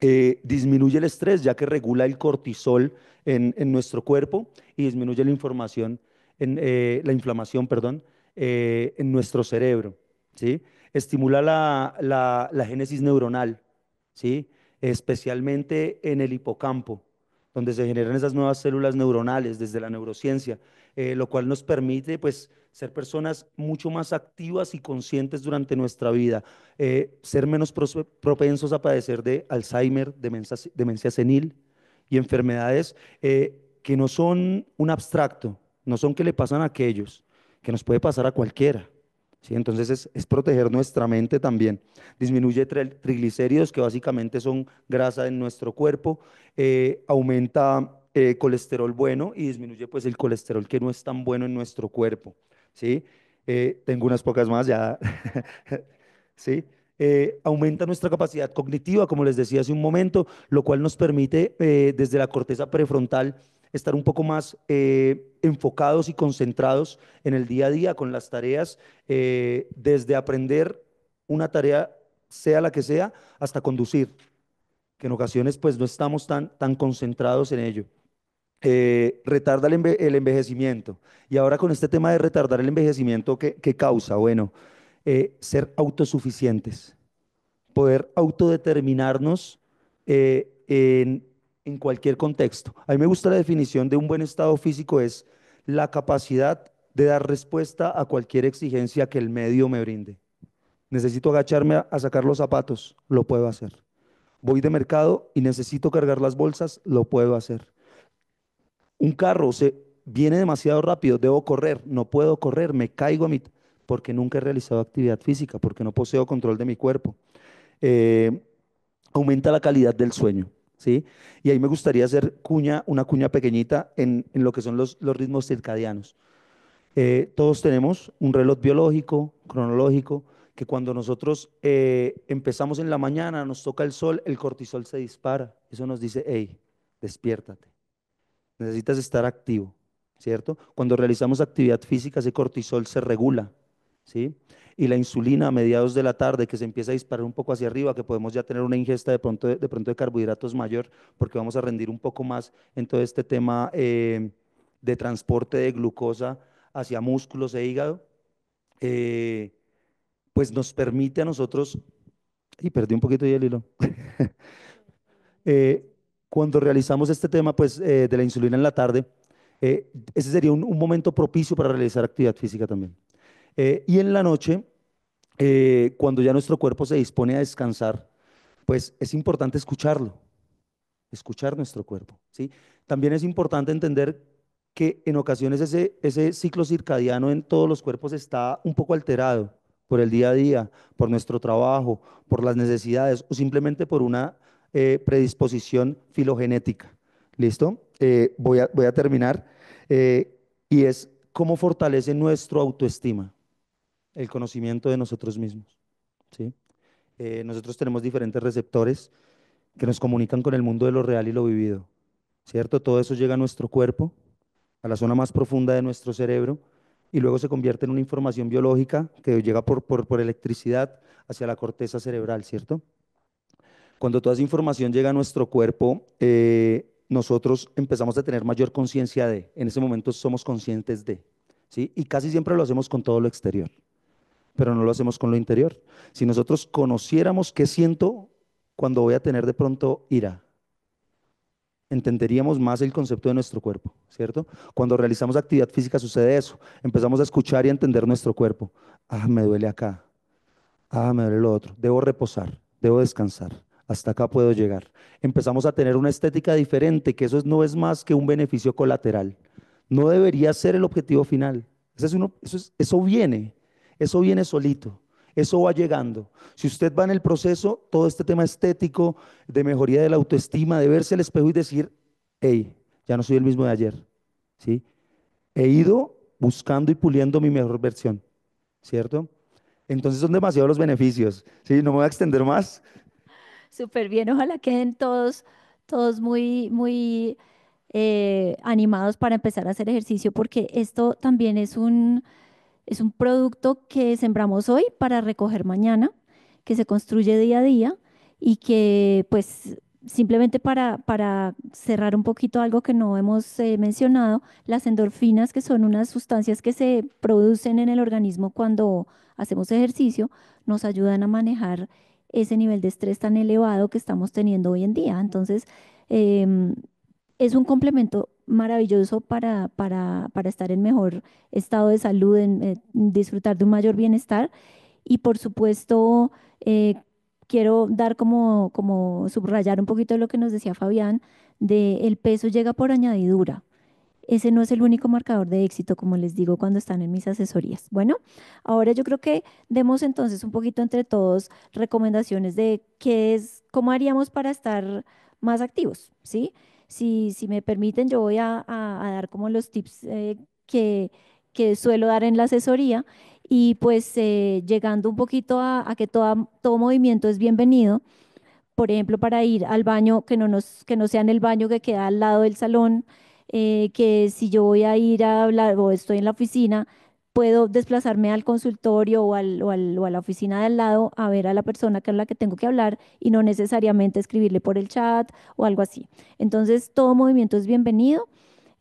C: Eh, disminuye el estrés ya que regula el cortisol en, nuestro cuerpo y disminuye la, información en, eh, la inflamación perdón, eh, en nuestro cerebro. ¿sí? Estimula la, la, génesis neuronal, ¿sí? especialmente en el hipocampo, donde se generan esas nuevas células neuronales desde la neurociencia. Eh, lo cual nos permite pues ser personas mucho más activas y conscientes durante nuestra vida, eh, ser menos propensos a padecer de Alzheimer, demencia, senil y enfermedades eh, que no son un abstracto, no son que le pasan a aquellos, que nos puede pasar a cualquiera. ¿sí? Entonces es, proteger nuestra mente también. Disminuye triglicéridos, que básicamente son grasa en nuestro cuerpo, aumenta eh, colesterol bueno y disminuye pues el colesterol que no es tan bueno en nuestro cuerpo, ¿sí? Eh, tengo unas pocas más ya, ¿sí? Eh, aumenta nuestra capacidad cognitiva, como les decía hace un momento, lo cual nos permite desde la corteza prefrontal estar un poco más enfocados y concentrados en el día a día con las tareas, desde aprender una tarea, sea la que sea, hasta conducir, que en ocasiones pues no estamos tan, tan concentrados en ello. Eh, retarda el, envejecimiento. Y ahora con este tema de retardar el envejecimiento, ¿qué, causa? Bueno, eh, ser autosuficientes, poder autodeterminarnos eh, en, en cualquier contexto. A mí me gusta la definición de un buen estado físico es la capacidad de dar respuesta a cualquier exigencia que el medio me brinde. Necesito agacharme a, sacar los zapatos, lo puedo hacer. Voy de mercado y necesito cargar las bolsas, lo puedo hacer un carro se viene demasiado rápido, debo correr, no puedo correr, me caigo a mi porque nunca he realizado actividad física, porque no poseo control de mi cuerpo. Eh, aumenta la calidad del sueño, ¿sí? Y ahí me gustaría hacer cuña, una cuña pequeñita en, lo que son los, ritmos circadianos. Eh, todos tenemos un reloj biológico, cronológico, que cuando nosotros eh, empezamos en la mañana, nos toca el sol, el cortisol se dispara. Eso nos dice, hey, despiértate Necesitas estar activo, ¿cierto? Cuando realizamos actividad física, ese cortisol se regula, ¿sí? Y la insulina a mediados de la tarde, que se empieza a disparar un poco hacia arriba, que podemos ya tener una ingesta de pronto de, pronto de carbohidratos mayor, porque vamos a rendir un poco más en todo este tema eh, de transporte de glucosa hacia músculos e hígado, eh, pues nos permite a nosotros, y perdí un poquito ya el hilo, eh, cuando realizamos este tema pues, eh, de la insulina en la tarde, eh, ese sería un, momento propicio para realizar actividad física también. Eh, y en la noche, cuando ya nuestro cuerpo se dispone a descansar, pues es importante escucharlo, escuchar nuestro cuerpo. ¿sí? También es importante entender que en ocasiones ese, ese ciclo circadiano en todos los cuerpos está un poco alterado por el día a día, por nuestro trabajo, por las necesidades o simplemente por una eh, predisposición filogenética. ¿Listo? Eh, voy, a, terminar. Eh, y es cómo fortalece nuestro autoestima, el conocimiento de nosotros mismos. ¿sí? nosotros tenemos diferentes receptores que nos comunican con el mundo de lo real y lo vivido. ¿Cierto? Todo eso llega a nuestro cuerpo, a la zona más profunda de nuestro cerebro, y luego se convierte en una información biológica que llega por electricidad hacia la corteza cerebral, ¿cierto? Cuando toda esa información llega a nuestro cuerpo, eh, nosotros empezamos a tener mayor conciencia de, en ese momento somos conscientes de, ¿sí? Y casi siempre lo hacemos con todo lo exterior, pero no lo hacemos con lo interior. Si nosotros conociéramos qué siento cuando voy a tener de pronto ira, entenderíamos más el concepto de nuestro cuerpo, ¿cierto? Cuando realizamos actividad física sucede eso, empezamos a escuchar y a entender nuestro cuerpo. Ah, me duele acá. Ah, me duele lo otro. Debo reposar, debo descansar hasta acá puedo llegar. Empezamos a tener una estética diferente, que eso no es más que un beneficio colateral. No debería ser el objetivo final. Eso, viene, eso viene solito, eso va llegando. Si usted va en el proceso, todo este tema estético, de mejoría de la autoestima, de verse al espejo y decir, hey, ya no soy el mismo de ayer. ¿Sí? He ido buscando y puliendo mi mejor versión, ¿cierto? Entonces son demasiados los beneficios. ¿sí? No me voy a extender más,
D: Súper bien, ojalá queden todos, todos muy, muy eh, animados para empezar a hacer ejercicio, porque esto también es un, es un producto que sembramos hoy para recoger mañana, que se construye día a día y que pues simplemente para, para, cerrar un poquito algo que no hemos eh, mencionado, las endorfinas, que son unas sustancias que se producen en el organismo cuando hacemos ejercicio, nos ayudan a manejar ese nivel de estrés tan elevado que estamos teniendo hoy en día. Entonces, em, es un complemento maravilloso para, para, estar en mejor estado de salud, en, eh, disfrutar de un mayor bienestar. Y por supuesto, eh, quiero dar como, como subrayar un poquito lo que nos decía Fabián, de el peso llega por añadidura ese no es el único marcador de éxito, como les digo cuando están en mis asesorías. Bueno, ahora yo creo que demos entonces un poquito entre todos recomendaciones de qué es, cómo haríamos para estar más activos, ¿sí? Si, me permiten, yo voy a, dar como los tips eh, que, suelo dar en la asesoría y pues eh, llegando un poquito a, que todo movimiento es bienvenido, por ejemplo, para ir al baño que no, nos, que no sea en el baño que queda al lado del salón, eh, que si yo voy a ir a hablar o estoy en la oficina, puedo desplazarme al consultorio o, a la oficina de al lado a ver a la persona con la que tengo que hablar y no necesariamente escribirle por el chat o algo así. Entonces, todo movimiento es bienvenido.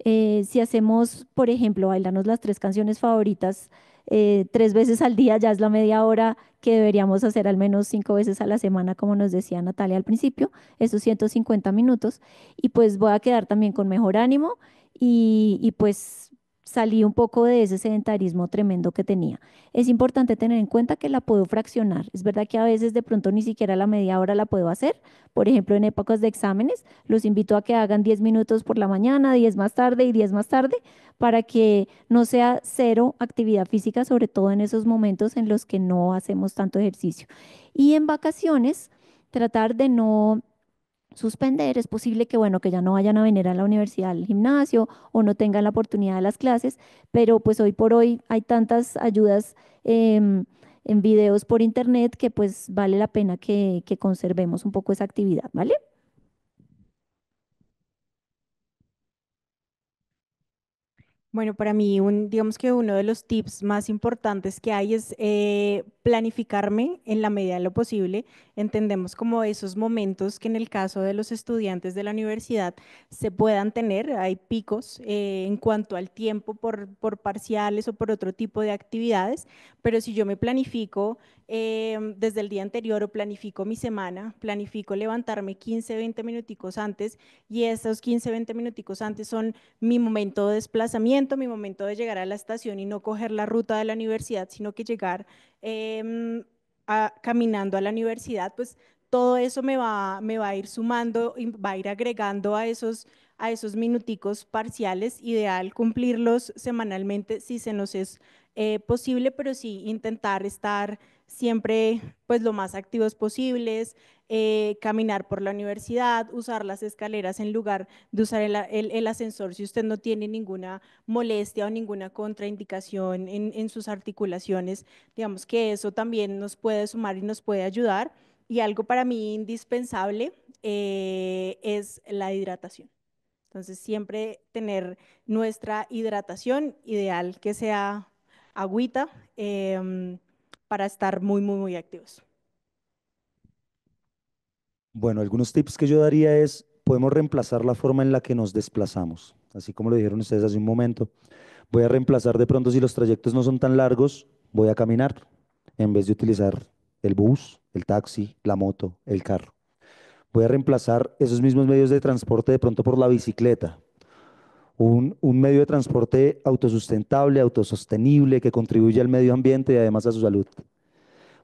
D: Eh, si hacemos, por ejemplo, bailarnos las tres canciones favoritas eh, tres veces al día ya es la media hora que deberíamos hacer al menos cinco veces a la semana, como nos decía Natalia al principio, esos 150 minutos. Y pues voy a quedar también con mejor ánimo y pues salí un poco de ese sedentarismo tremendo que tenía. Es importante tener en cuenta que la puedo fraccionar. Es verdad que a veces de pronto ni siquiera la media hora la puedo hacer. Por ejemplo, en épocas de exámenes, los invito a que hagan 10 minutos por la mañana, 10 más tarde y 10 más tarde, para que no sea cero actividad física, sobre todo en esos momentos en los que no hacemos tanto ejercicio. Y en vacaciones, tratar de no suspender, es posible que, bueno, que ya no vayan a venir a la universidad, al gimnasio o no tengan la oportunidad de las clases, pero pues hoy por hoy hay tantas ayudas em, en videos por internet que pues vale la pena que, que conservemos un poco esa actividad, ¿vale?
B: Bueno, para mí, digamos que uno de los tips más importantes que hay es eh, planificarme en la medida de lo posible. Entendemos como esos momentos que en el caso de los estudiantes de la universidad se puedan tener, hay picos eh, en cuanto al tiempo por, por parciales o por otro tipo de actividades, pero si yo me planifico Em, desde el día anterior o planifico mi semana, planifico levantarme 15, 20 minuticos antes y esos 15, 20 minuticos antes son mi momento de desplazamiento, mi momento de llegar a la estación y no coger la ruta de la universidad, sino que llegar em, caminando a la universidad, pues todo eso me va, me va a ir sumando, va a ir agregando a esos, a esos minuticos parciales, ideal cumplirlos semanalmente si se nos es eh, posible, pero sí intentar estar siempre pues lo más activos posibles, eh, caminar por la universidad, usar las escaleras en lugar de usar el, ascensor si usted no tiene ninguna molestia o ninguna contraindicación en, sus articulaciones. Digamos que eso también nos puede sumar y nos puede ayudar. Y algo para mí indispensable eh, es la hidratación. Entonces, siempre tener nuestra hidratación ideal, que sea agüita. Em, para estar muy, muy, muy activos?
C: Bueno, algunos tips que yo daría es, podemos reemplazar la forma en la que nos desplazamos, así como lo dijeron ustedes hace un momento. Voy a reemplazar de pronto si los trayectos no son tan largos, voy a caminar en vez de utilizar el bus, el taxi, la moto, el carro. Voy a reemplazar esos mismos medios de transporte de pronto por la bicicleta, un, medio de transporte autosustentable, autosostenible, que contribuye al medio ambiente y además a su salud.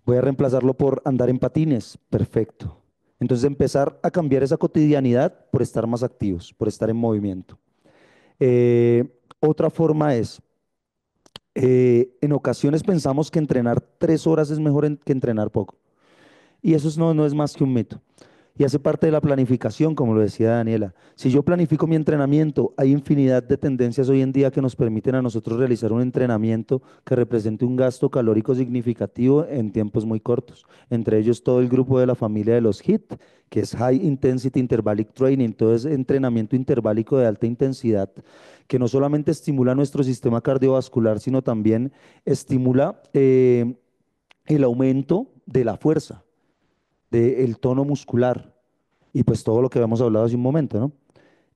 C: Voy a reemplazarlo por andar en patines, perfecto. Entonces empezar a cambiar esa cotidianidad por estar más activos, por estar en movimiento. Eh, otra forma es, eh, en ocasiones pensamos que entrenar tres horas es mejor que entrenar poco. Y eso no, no es más que un mito y hace parte de la planificación, como lo decía Daniela. Si yo planifico mi entrenamiento, hay infinidad de tendencias hoy en día que nos permiten a nosotros realizar un entrenamiento que represente un gasto calórico significativo en tiempos muy cortos. Entre ellos todo el grupo de la familia de los HIT, que es High Intensity Intervalic Training, entonces entrenamiento intervalico de alta intensidad, que no solamente estimula nuestro sistema cardiovascular, sino también estimula eh, el aumento de la fuerza del tono muscular y pues todo lo que habíamos hablado hace un momento, ¿no?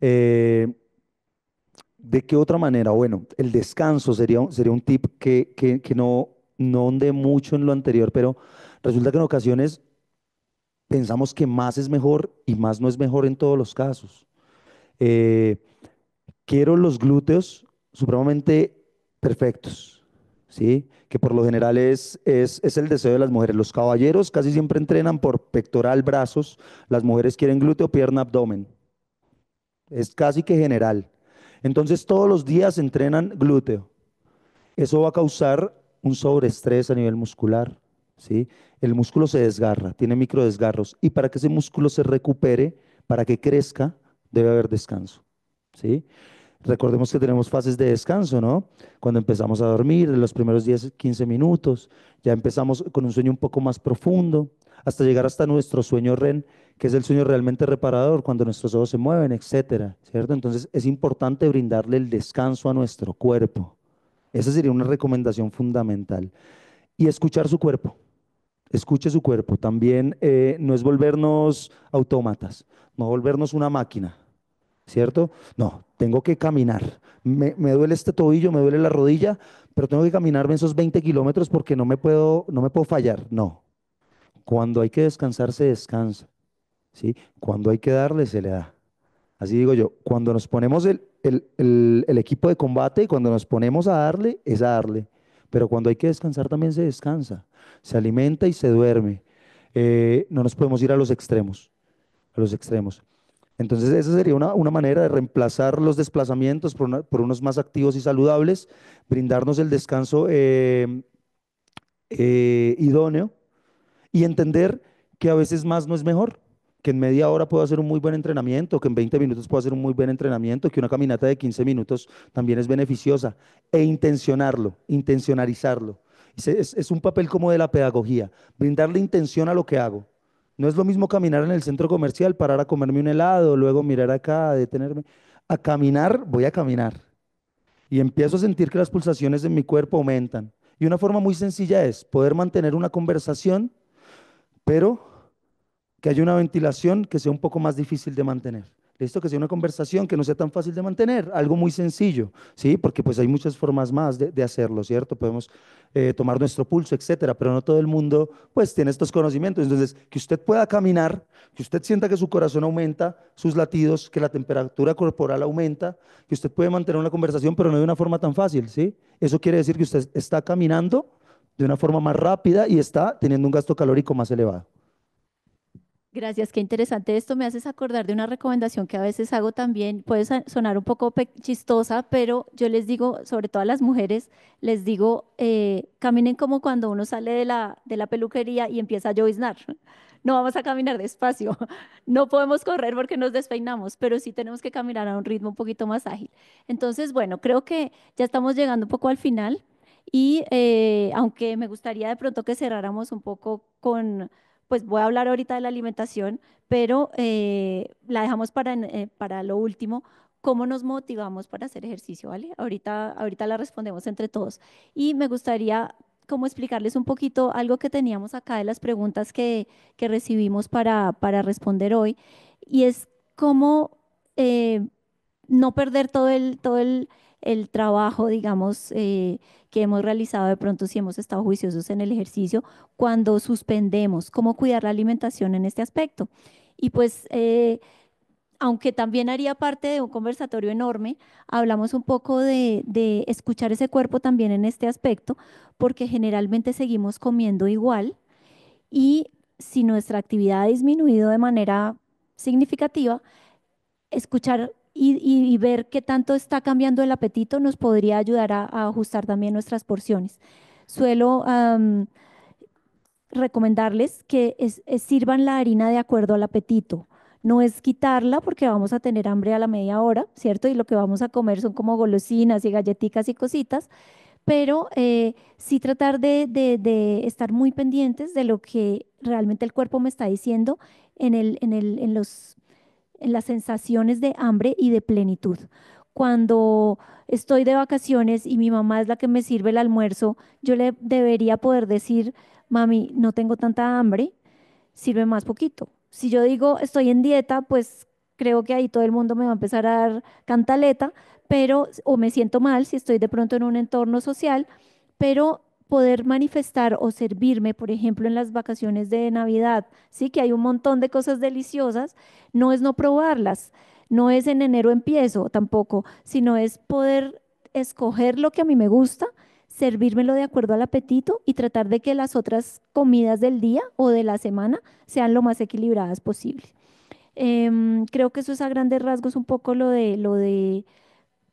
C: Eh, ¿De qué otra manera? Bueno, el descanso sería, sería un tip que, no, no mucho en lo anterior, pero resulta que en ocasiones pensamos que más es mejor y más no es mejor en todos los casos. Eh, quiero los glúteos supremamente perfectos, ¿sí? que por lo general es, el deseo de las mujeres. Los caballeros casi siempre entrenan por pectoral, brazos, las mujeres quieren glúteo, pierna, abdomen. Es casi que general. Entonces todos los días entrenan glúteo. Eso va a causar un sobreestrés a nivel muscular. ¿sí? El músculo se desgarra, tiene microdesgarros. Y para que ese músculo se recupere, para que crezca, debe haber descanso. ¿sí? Recordemos que tenemos fases de descanso, ¿no? Cuando empezamos a dormir, en los primeros 10, 15 minutos, ya empezamos con un sueño un poco más profundo, hasta llegar hasta nuestro sueño REN, que es el sueño realmente reparador, cuando nuestros ojos se mueven, etcétera, ¿cierto? Entonces es importante brindarle el descanso a nuestro cuerpo. Esa sería una recomendación fundamental. Y escuchar su cuerpo. Escuche su cuerpo. También eh, no es volvernos autómatas, no volvernos una máquina ¿cierto? No, tengo que caminar. Me, duele este tobillo, me duele la rodilla, pero tengo que caminarme esos 20 kilómetros porque no me puedo, no me puedo fallar. No. Cuando hay que descansar, se descansa. ¿sí? Cuando hay que darle, se le da. Así digo yo, cuando nos ponemos el, equipo de combate, cuando nos ponemos a darle, es a darle. Pero cuando hay que descansar, también se descansa. Se alimenta y se duerme. Eh, no nos podemos ir a los extremos. A los extremos. Entonces, esa sería una, manera de reemplazar los desplazamientos por, unos más activos y saludables, brindarnos el descanso eh, eh, idóneo y entender que a veces más no es mejor, que en media hora puedo hacer un muy buen entrenamiento, que en 20 minutos puedo hacer un muy buen entrenamiento, que una caminata de 15 minutos también es beneficiosa, e intencionarlo, intencionalizarlo. es un papel como de la pedagogía, brindarle intención a lo que hago no es lo mismo caminar en el centro comercial, parar a comerme un helado, luego mirar acá, detenerme. A caminar, voy a caminar. Y empiezo a sentir que las pulsaciones en mi cuerpo aumentan. Y una forma muy sencilla es poder mantener una conversación, pero que haya una ventilación que sea un poco más difícil de mantener. Listo, que sea una conversación que no sea tan fácil de mantener, algo muy sencillo, ¿sí? Porque pues hay muchas formas más de, hacerlo, ¿cierto? Podemos eh, tomar nuestro pulso, etcétera, pero no todo el mundo pues tiene estos conocimientos. Entonces, que usted pueda caminar, que usted sienta que su corazón aumenta, sus latidos, que la temperatura corporal aumenta, que usted puede mantener una conversación, pero no de una forma tan fácil, ¿sí? Eso quiere decir que usted está caminando de una forma más rápida y está teniendo un gasto calórico más elevado.
D: Gracias, qué interesante esto. Me haces acordar de una recomendación que a veces hago también. Puede sonar un poco chistosa, pero yo les digo, sobre todo a las mujeres, les digo, eh, caminen como cuando uno sale de la, de la peluquería y empieza a lloviznar. No vamos a caminar despacio, no podemos correr porque nos despeinamos, pero sí tenemos que caminar a un ritmo un poquito más ágil. Entonces, bueno, creo que ya estamos llegando un poco al final y eh, aunque me gustaría de pronto que cerráramos un poco con pues voy a hablar ahorita de la alimentación, pero eh, la dejamos para, eh, para lo último, cómo nos motivamos para hacer ejercicio, ¿vale? Ahorita, ahorita la respondemos entre todos. Y me gustaría como explicarles un poquito algo que teníamos acá de las preguntas que, recibimos para, responder hoy, y es cómo eh, no perder todo el, todo el, el trabajo, digamos, eh, que hemos realizado de pronto si hemos estado juiciosos en el ejercicio, cuando suspendemos, cómo cuidar la alimentación en este aspecto. Y pues, eh, aunque también haría parte de un conversatorio enorme, hablamos un poco de, de escuchar ese cuerpo también en este aspecto, porque generalmente seguimos comiendo igual y si nuestra actividad ha disminuido de manera significativa, escuchar y, ver qué tanto está cambiando el apetito nos podría ayudar a, ajustar también nuestras porciones. Suelo recomendarles que sirvan la harina de acuerdo al apetito. No es quitarla porque vamos a tener hambre a la media hora, ¿cierto? Y lo que vamos a comer son como golosinas y galletitas y cositas, pero eh, sí tratar de, estar muy pendientes de lo que realmente el cuerpo me está diciendo en, el, en, en los en las sensaciones de hambre y de plenitud. Cuando estoy de vacaciones y mi mamá es la que me sirve el almuerzo, yo le debería poder decir, mami, no tengo tanta hambre, sirve más poquito. Si yo digo, estoy en dieta, pues creo que ahí todo el mundo me va a empezar a dar cantaleta, pero o me siento mal si estoy de pronto en un entorno social, pero poder manifestar o servirme, por ejemplo, en las vacaciones de Navidad, sí que hay un montón de cosas deliciosas, no es no probarlas, no es en enero empiezo tampoco, sino es poder escoger lo que a mí me gusta, servírmelo de acuerdo al apetito y tratar de que las otras comidas del día o de la semana sean lo más equilibradas posible. Em, creo que eso es a grandes rasgos un poco lo de, lo de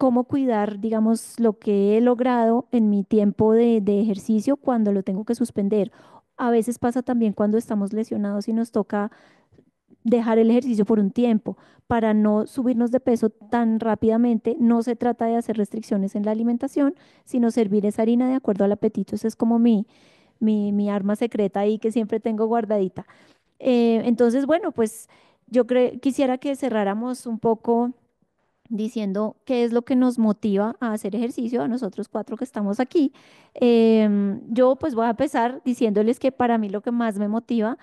D: cómo cuidar, digamos, lo que he logrado en mi tiempo de, ejercicio cuando lo tengo que suspender. A veces pasa también cuando estamos lesionados y nos toca dejar el ejercicio por un tiempo para no subirnos de peso tan rápidamente. No se trata de hacer restricciones en la alimentación, sino servir esa harina de acuerdo al apetito. Esa es como mi, mi, mi arma secreta ahí que siempre tengo guardadita. Eh, entonces, bueno, pues yo quisiera que cerráramos un poco diciendo qué es lo que nos motiva a hacer ejercicio a nosotros cuatro que estamos aquí. Em, yo pues voy a empezar diciéndoles que para mí lo que más me motiva,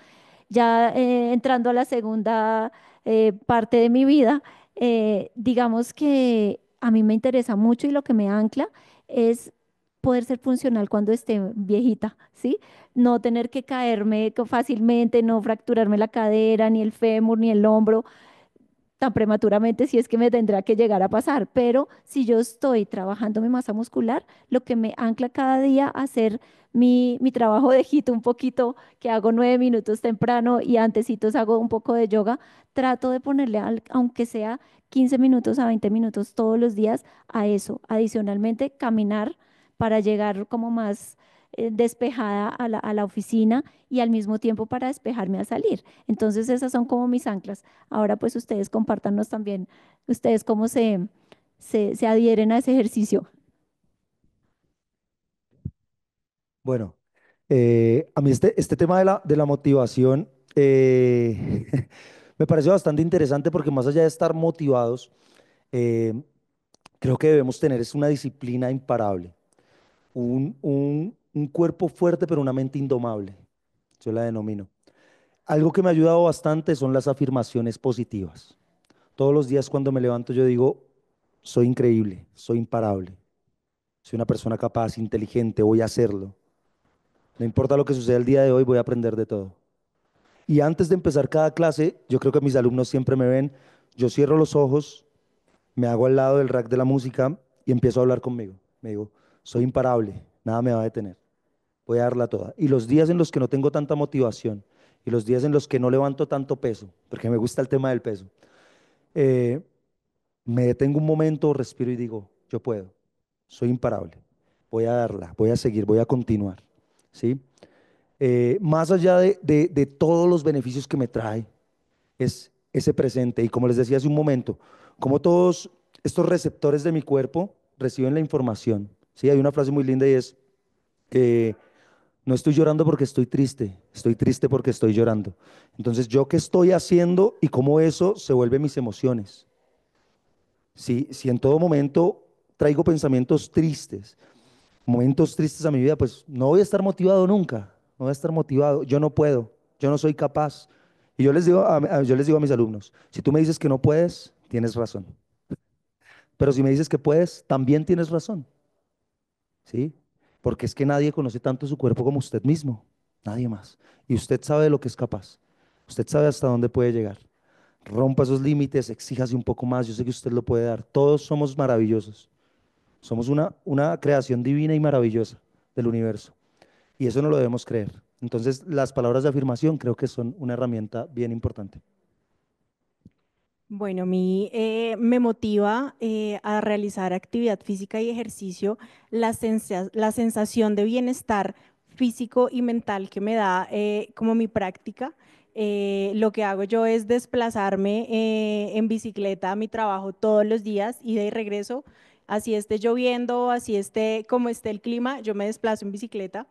D: ya eh, entrando a la segunda eh, parte de mi vida, eh, digamos que a mí me interesa mucho y lo que me ancla es poder ser funcional cuando esté viejita, ¿sí? No tener que caerme fácilmente, no fracturarme la cadera, ni el fémur, ni el hombro, tan prematuramente si es que me tendrá que llegar a pasar, pero si yo estoy trabajando mi masa muscular, lo que me ancla cada día hacer mi, trabajo de hito un poquito, que hago nueve minutos temprano y antesitos hago un poco de yoga, trato de ponerle, aunque sea 15 minutos a 20 minutos todos los días a eso. Adicionalmente, caminar para llegar como más eh, despejada a la, oficina y al mismo tiempo para despejarme a salir. Entonces esas son como mis anclas. Ahora pues ustedes compártanos también, ustedes cómo se, se, adhieren a ese ejercicio.
C: Bueno, eh, a mí este, este tema de la, de la motivación eh, me pareció bastante interesante porque más allá de estar motivados, creo que debemos tener es una disciplina imparable. un, un cuerpo fuerte pero una mente indomable, yo la denomino. Algo que me ha ayudado bastante son las afirmaciones positivas. Todos los días cuando me levanto yo digo, soy increíble, soy imparable, soy una persona capaz, inteligente, voy a hacerlo. No importa lo que suceda el día de hoy, voy a aprender de todo. Y antes de empezar cada clase, yo creo que mis alumnos siempre me ven, yo cierro los ojos, me hago al lado del rack de la música y empiezo a hablar conmigo. Me digo, soy imparable, nada me va a detener voy a darla toda. Y los días en los que no tengo tanta motivación y los días en los que no levanto tanto peso, porque me gusta el tema del peso, eh, me detengo un momento, respiro y digo, yo puedo, soy imparable, voy a darla, voy a seguir, voy a continuar. ¿sí? Eh, más allá de, de, de todos los beneficios que me trae, es ese presente. Y como les decía hace un momento, como todos estos receptores de mi cuerpo reciben la información. ¿sí? Hay una frase muy linda y es, que no estoy llorando porque estoy triste, estoy triste porque estoy llorando. Entonces, ¿yo qué estoy haciendo y cómo eso se vuelve mis emociones? Si, si en todo momento traigo pensamientos tristes, momentos tristes a mi vida, pues no voy a estar motivado nunca, no voy a estar motivado, yo no puedo, yo no soy capaz. Y yo les digo a, yo les digo a mis alumnos, si tú me dices que no puedes, tienes razón. Pero si me dices que puedes, también tienes razón. ¿Sí? Porque es que nadie conoce tanto su cuerpo como usted mismo, nadie más. Y usted sabe de lo que es capaz, usted sabe hasta dónde puede llegar. Rompa esos límites, exíjase un poco más, yo sé que usted lo puede dar. Todos somos maravillosos, somos una, una creación divina y maravillosa del universo. Y eso no lo debemos creer. Entonces, las palabras de afirmación creo que son una herramienta bien importante.
B: Bueno, a mí eh, me motiva eh, a realizar actividad física y ejercicio la, sensación de bienestar físico y mental que me da eh, como mi práctica. lo que hago yo es desplazarme en bicicleta a mi trabajo todos los días, y de regreso, así esté lloviendo, así esté como esté el clima, yo me desplazo en bicicleta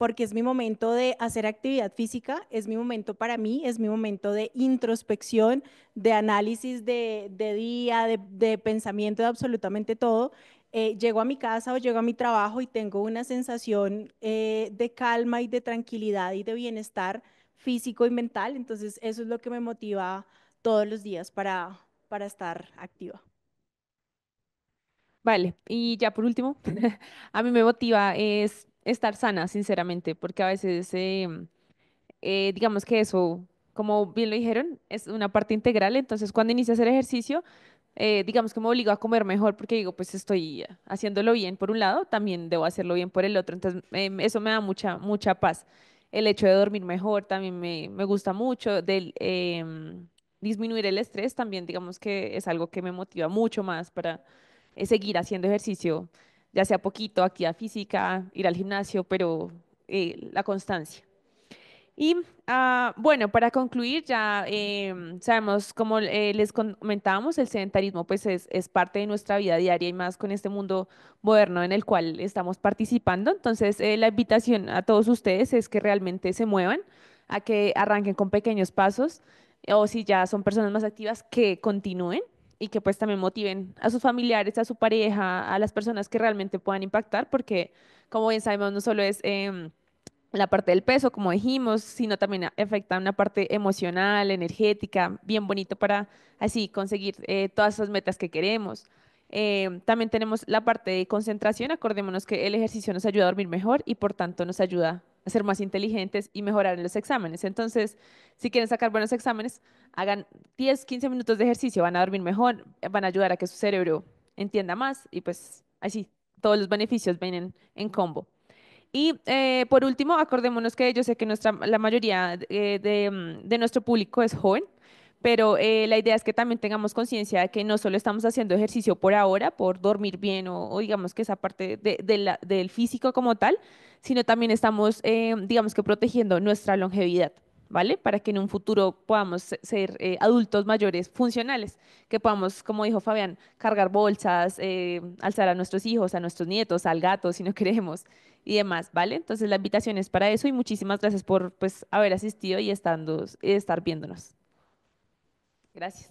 B: porque es mi momento de hacer actividad física, es mi momento para mí, es mi momento de introspección, de análisis de, día, de, pensamiento, de absolutamente todo. Eh, llego a mi casa o llego a mi trabajo y tengo una sensación eh, de calma y de tranquilidad y de bienestar físico y mental. Entonces, eso es lo que me motiva todos los días para, para estar activa.
A: Vale, y ya por último, a mí me motiva es estar sana, sinceramente, porque a veces, em, eh, digamos que eso, como bien lo dijeron, es una parte integral, entonces cuando inicio a hacer ejercicio, eh, digamos que me obligo a comer mejor porque digo, pues estoy haciéndolo bien por un lado, también debo hacerlo bien por el otro, entonces em, eso me da mucha, mucha paz. El hecho de dormir mejor también me, me gusta mucho, del, em, disminuir el estrés también, digamos que es algo que me motiva mucho más para eh, seguir haciendo ejercicio ya sea poquito, actividad física, ir al gimnasio, pero eh, la constancia. Y ah, bueno, para concluir, ya em, sabemos, como eh, les comentábamos, el sedentarismo pues es, parte de nuestra vida diaria y más con este mundo moderno en el cual estamos participando. Entonces, eh, la invitación a todos ustedes es que realmente se muevan, a que arranquen con pequeños pasos o si ya son personas más activas, que continúen y que pues también motiven a sus familiares, a su pareja, a las personas que realmente puedan impactar, porque como bien sabemos, no solo es... Em, la parte del peso, como dijimos, sino también afecta una parte emocional, energética, bien bonito para así conseguir eh, todas esas metas que queremos. Em, también tenemos la parte de concentración, acordémonos que el ejercicio nos ayuda a dormir mejor y por tanto nos ayuda ser más inteligentes y mejorar en los exámenes. Entonces, si quieren sacar buenos exámenes, hagan 10, 15 minutos de ejercicio, van a dormir mejor, eh, van a ayudar a que su cerebro entienda más y pues así, todos los beneficios vienen en combo. Y eh, por último, acordémonos que yo sé que nuestra, la mayoría de eh, mm, nuestro público es joven, pero eh, la idea es que también tengamos conciencia de que no solo estamos haciendo ejercicio por ahora, por dormir bien o, digamos que esa parte del físico como tal, sino también estamos, eh, digamos que protegiendo nuestra longevidad, ¿vale? Para que en un futuro podamos ser eh, adultos mayores funcionales, que podamos, como dijo Fabián, cargar bolsas, alzar a nuestros hijos, a nuestros nietos, al gato, si no queremos, y demás, ¿vale? Entonces la invitación es para eso y muchísimas gracias por pues, haber asistido y estando, estar viéndonos. Gracias.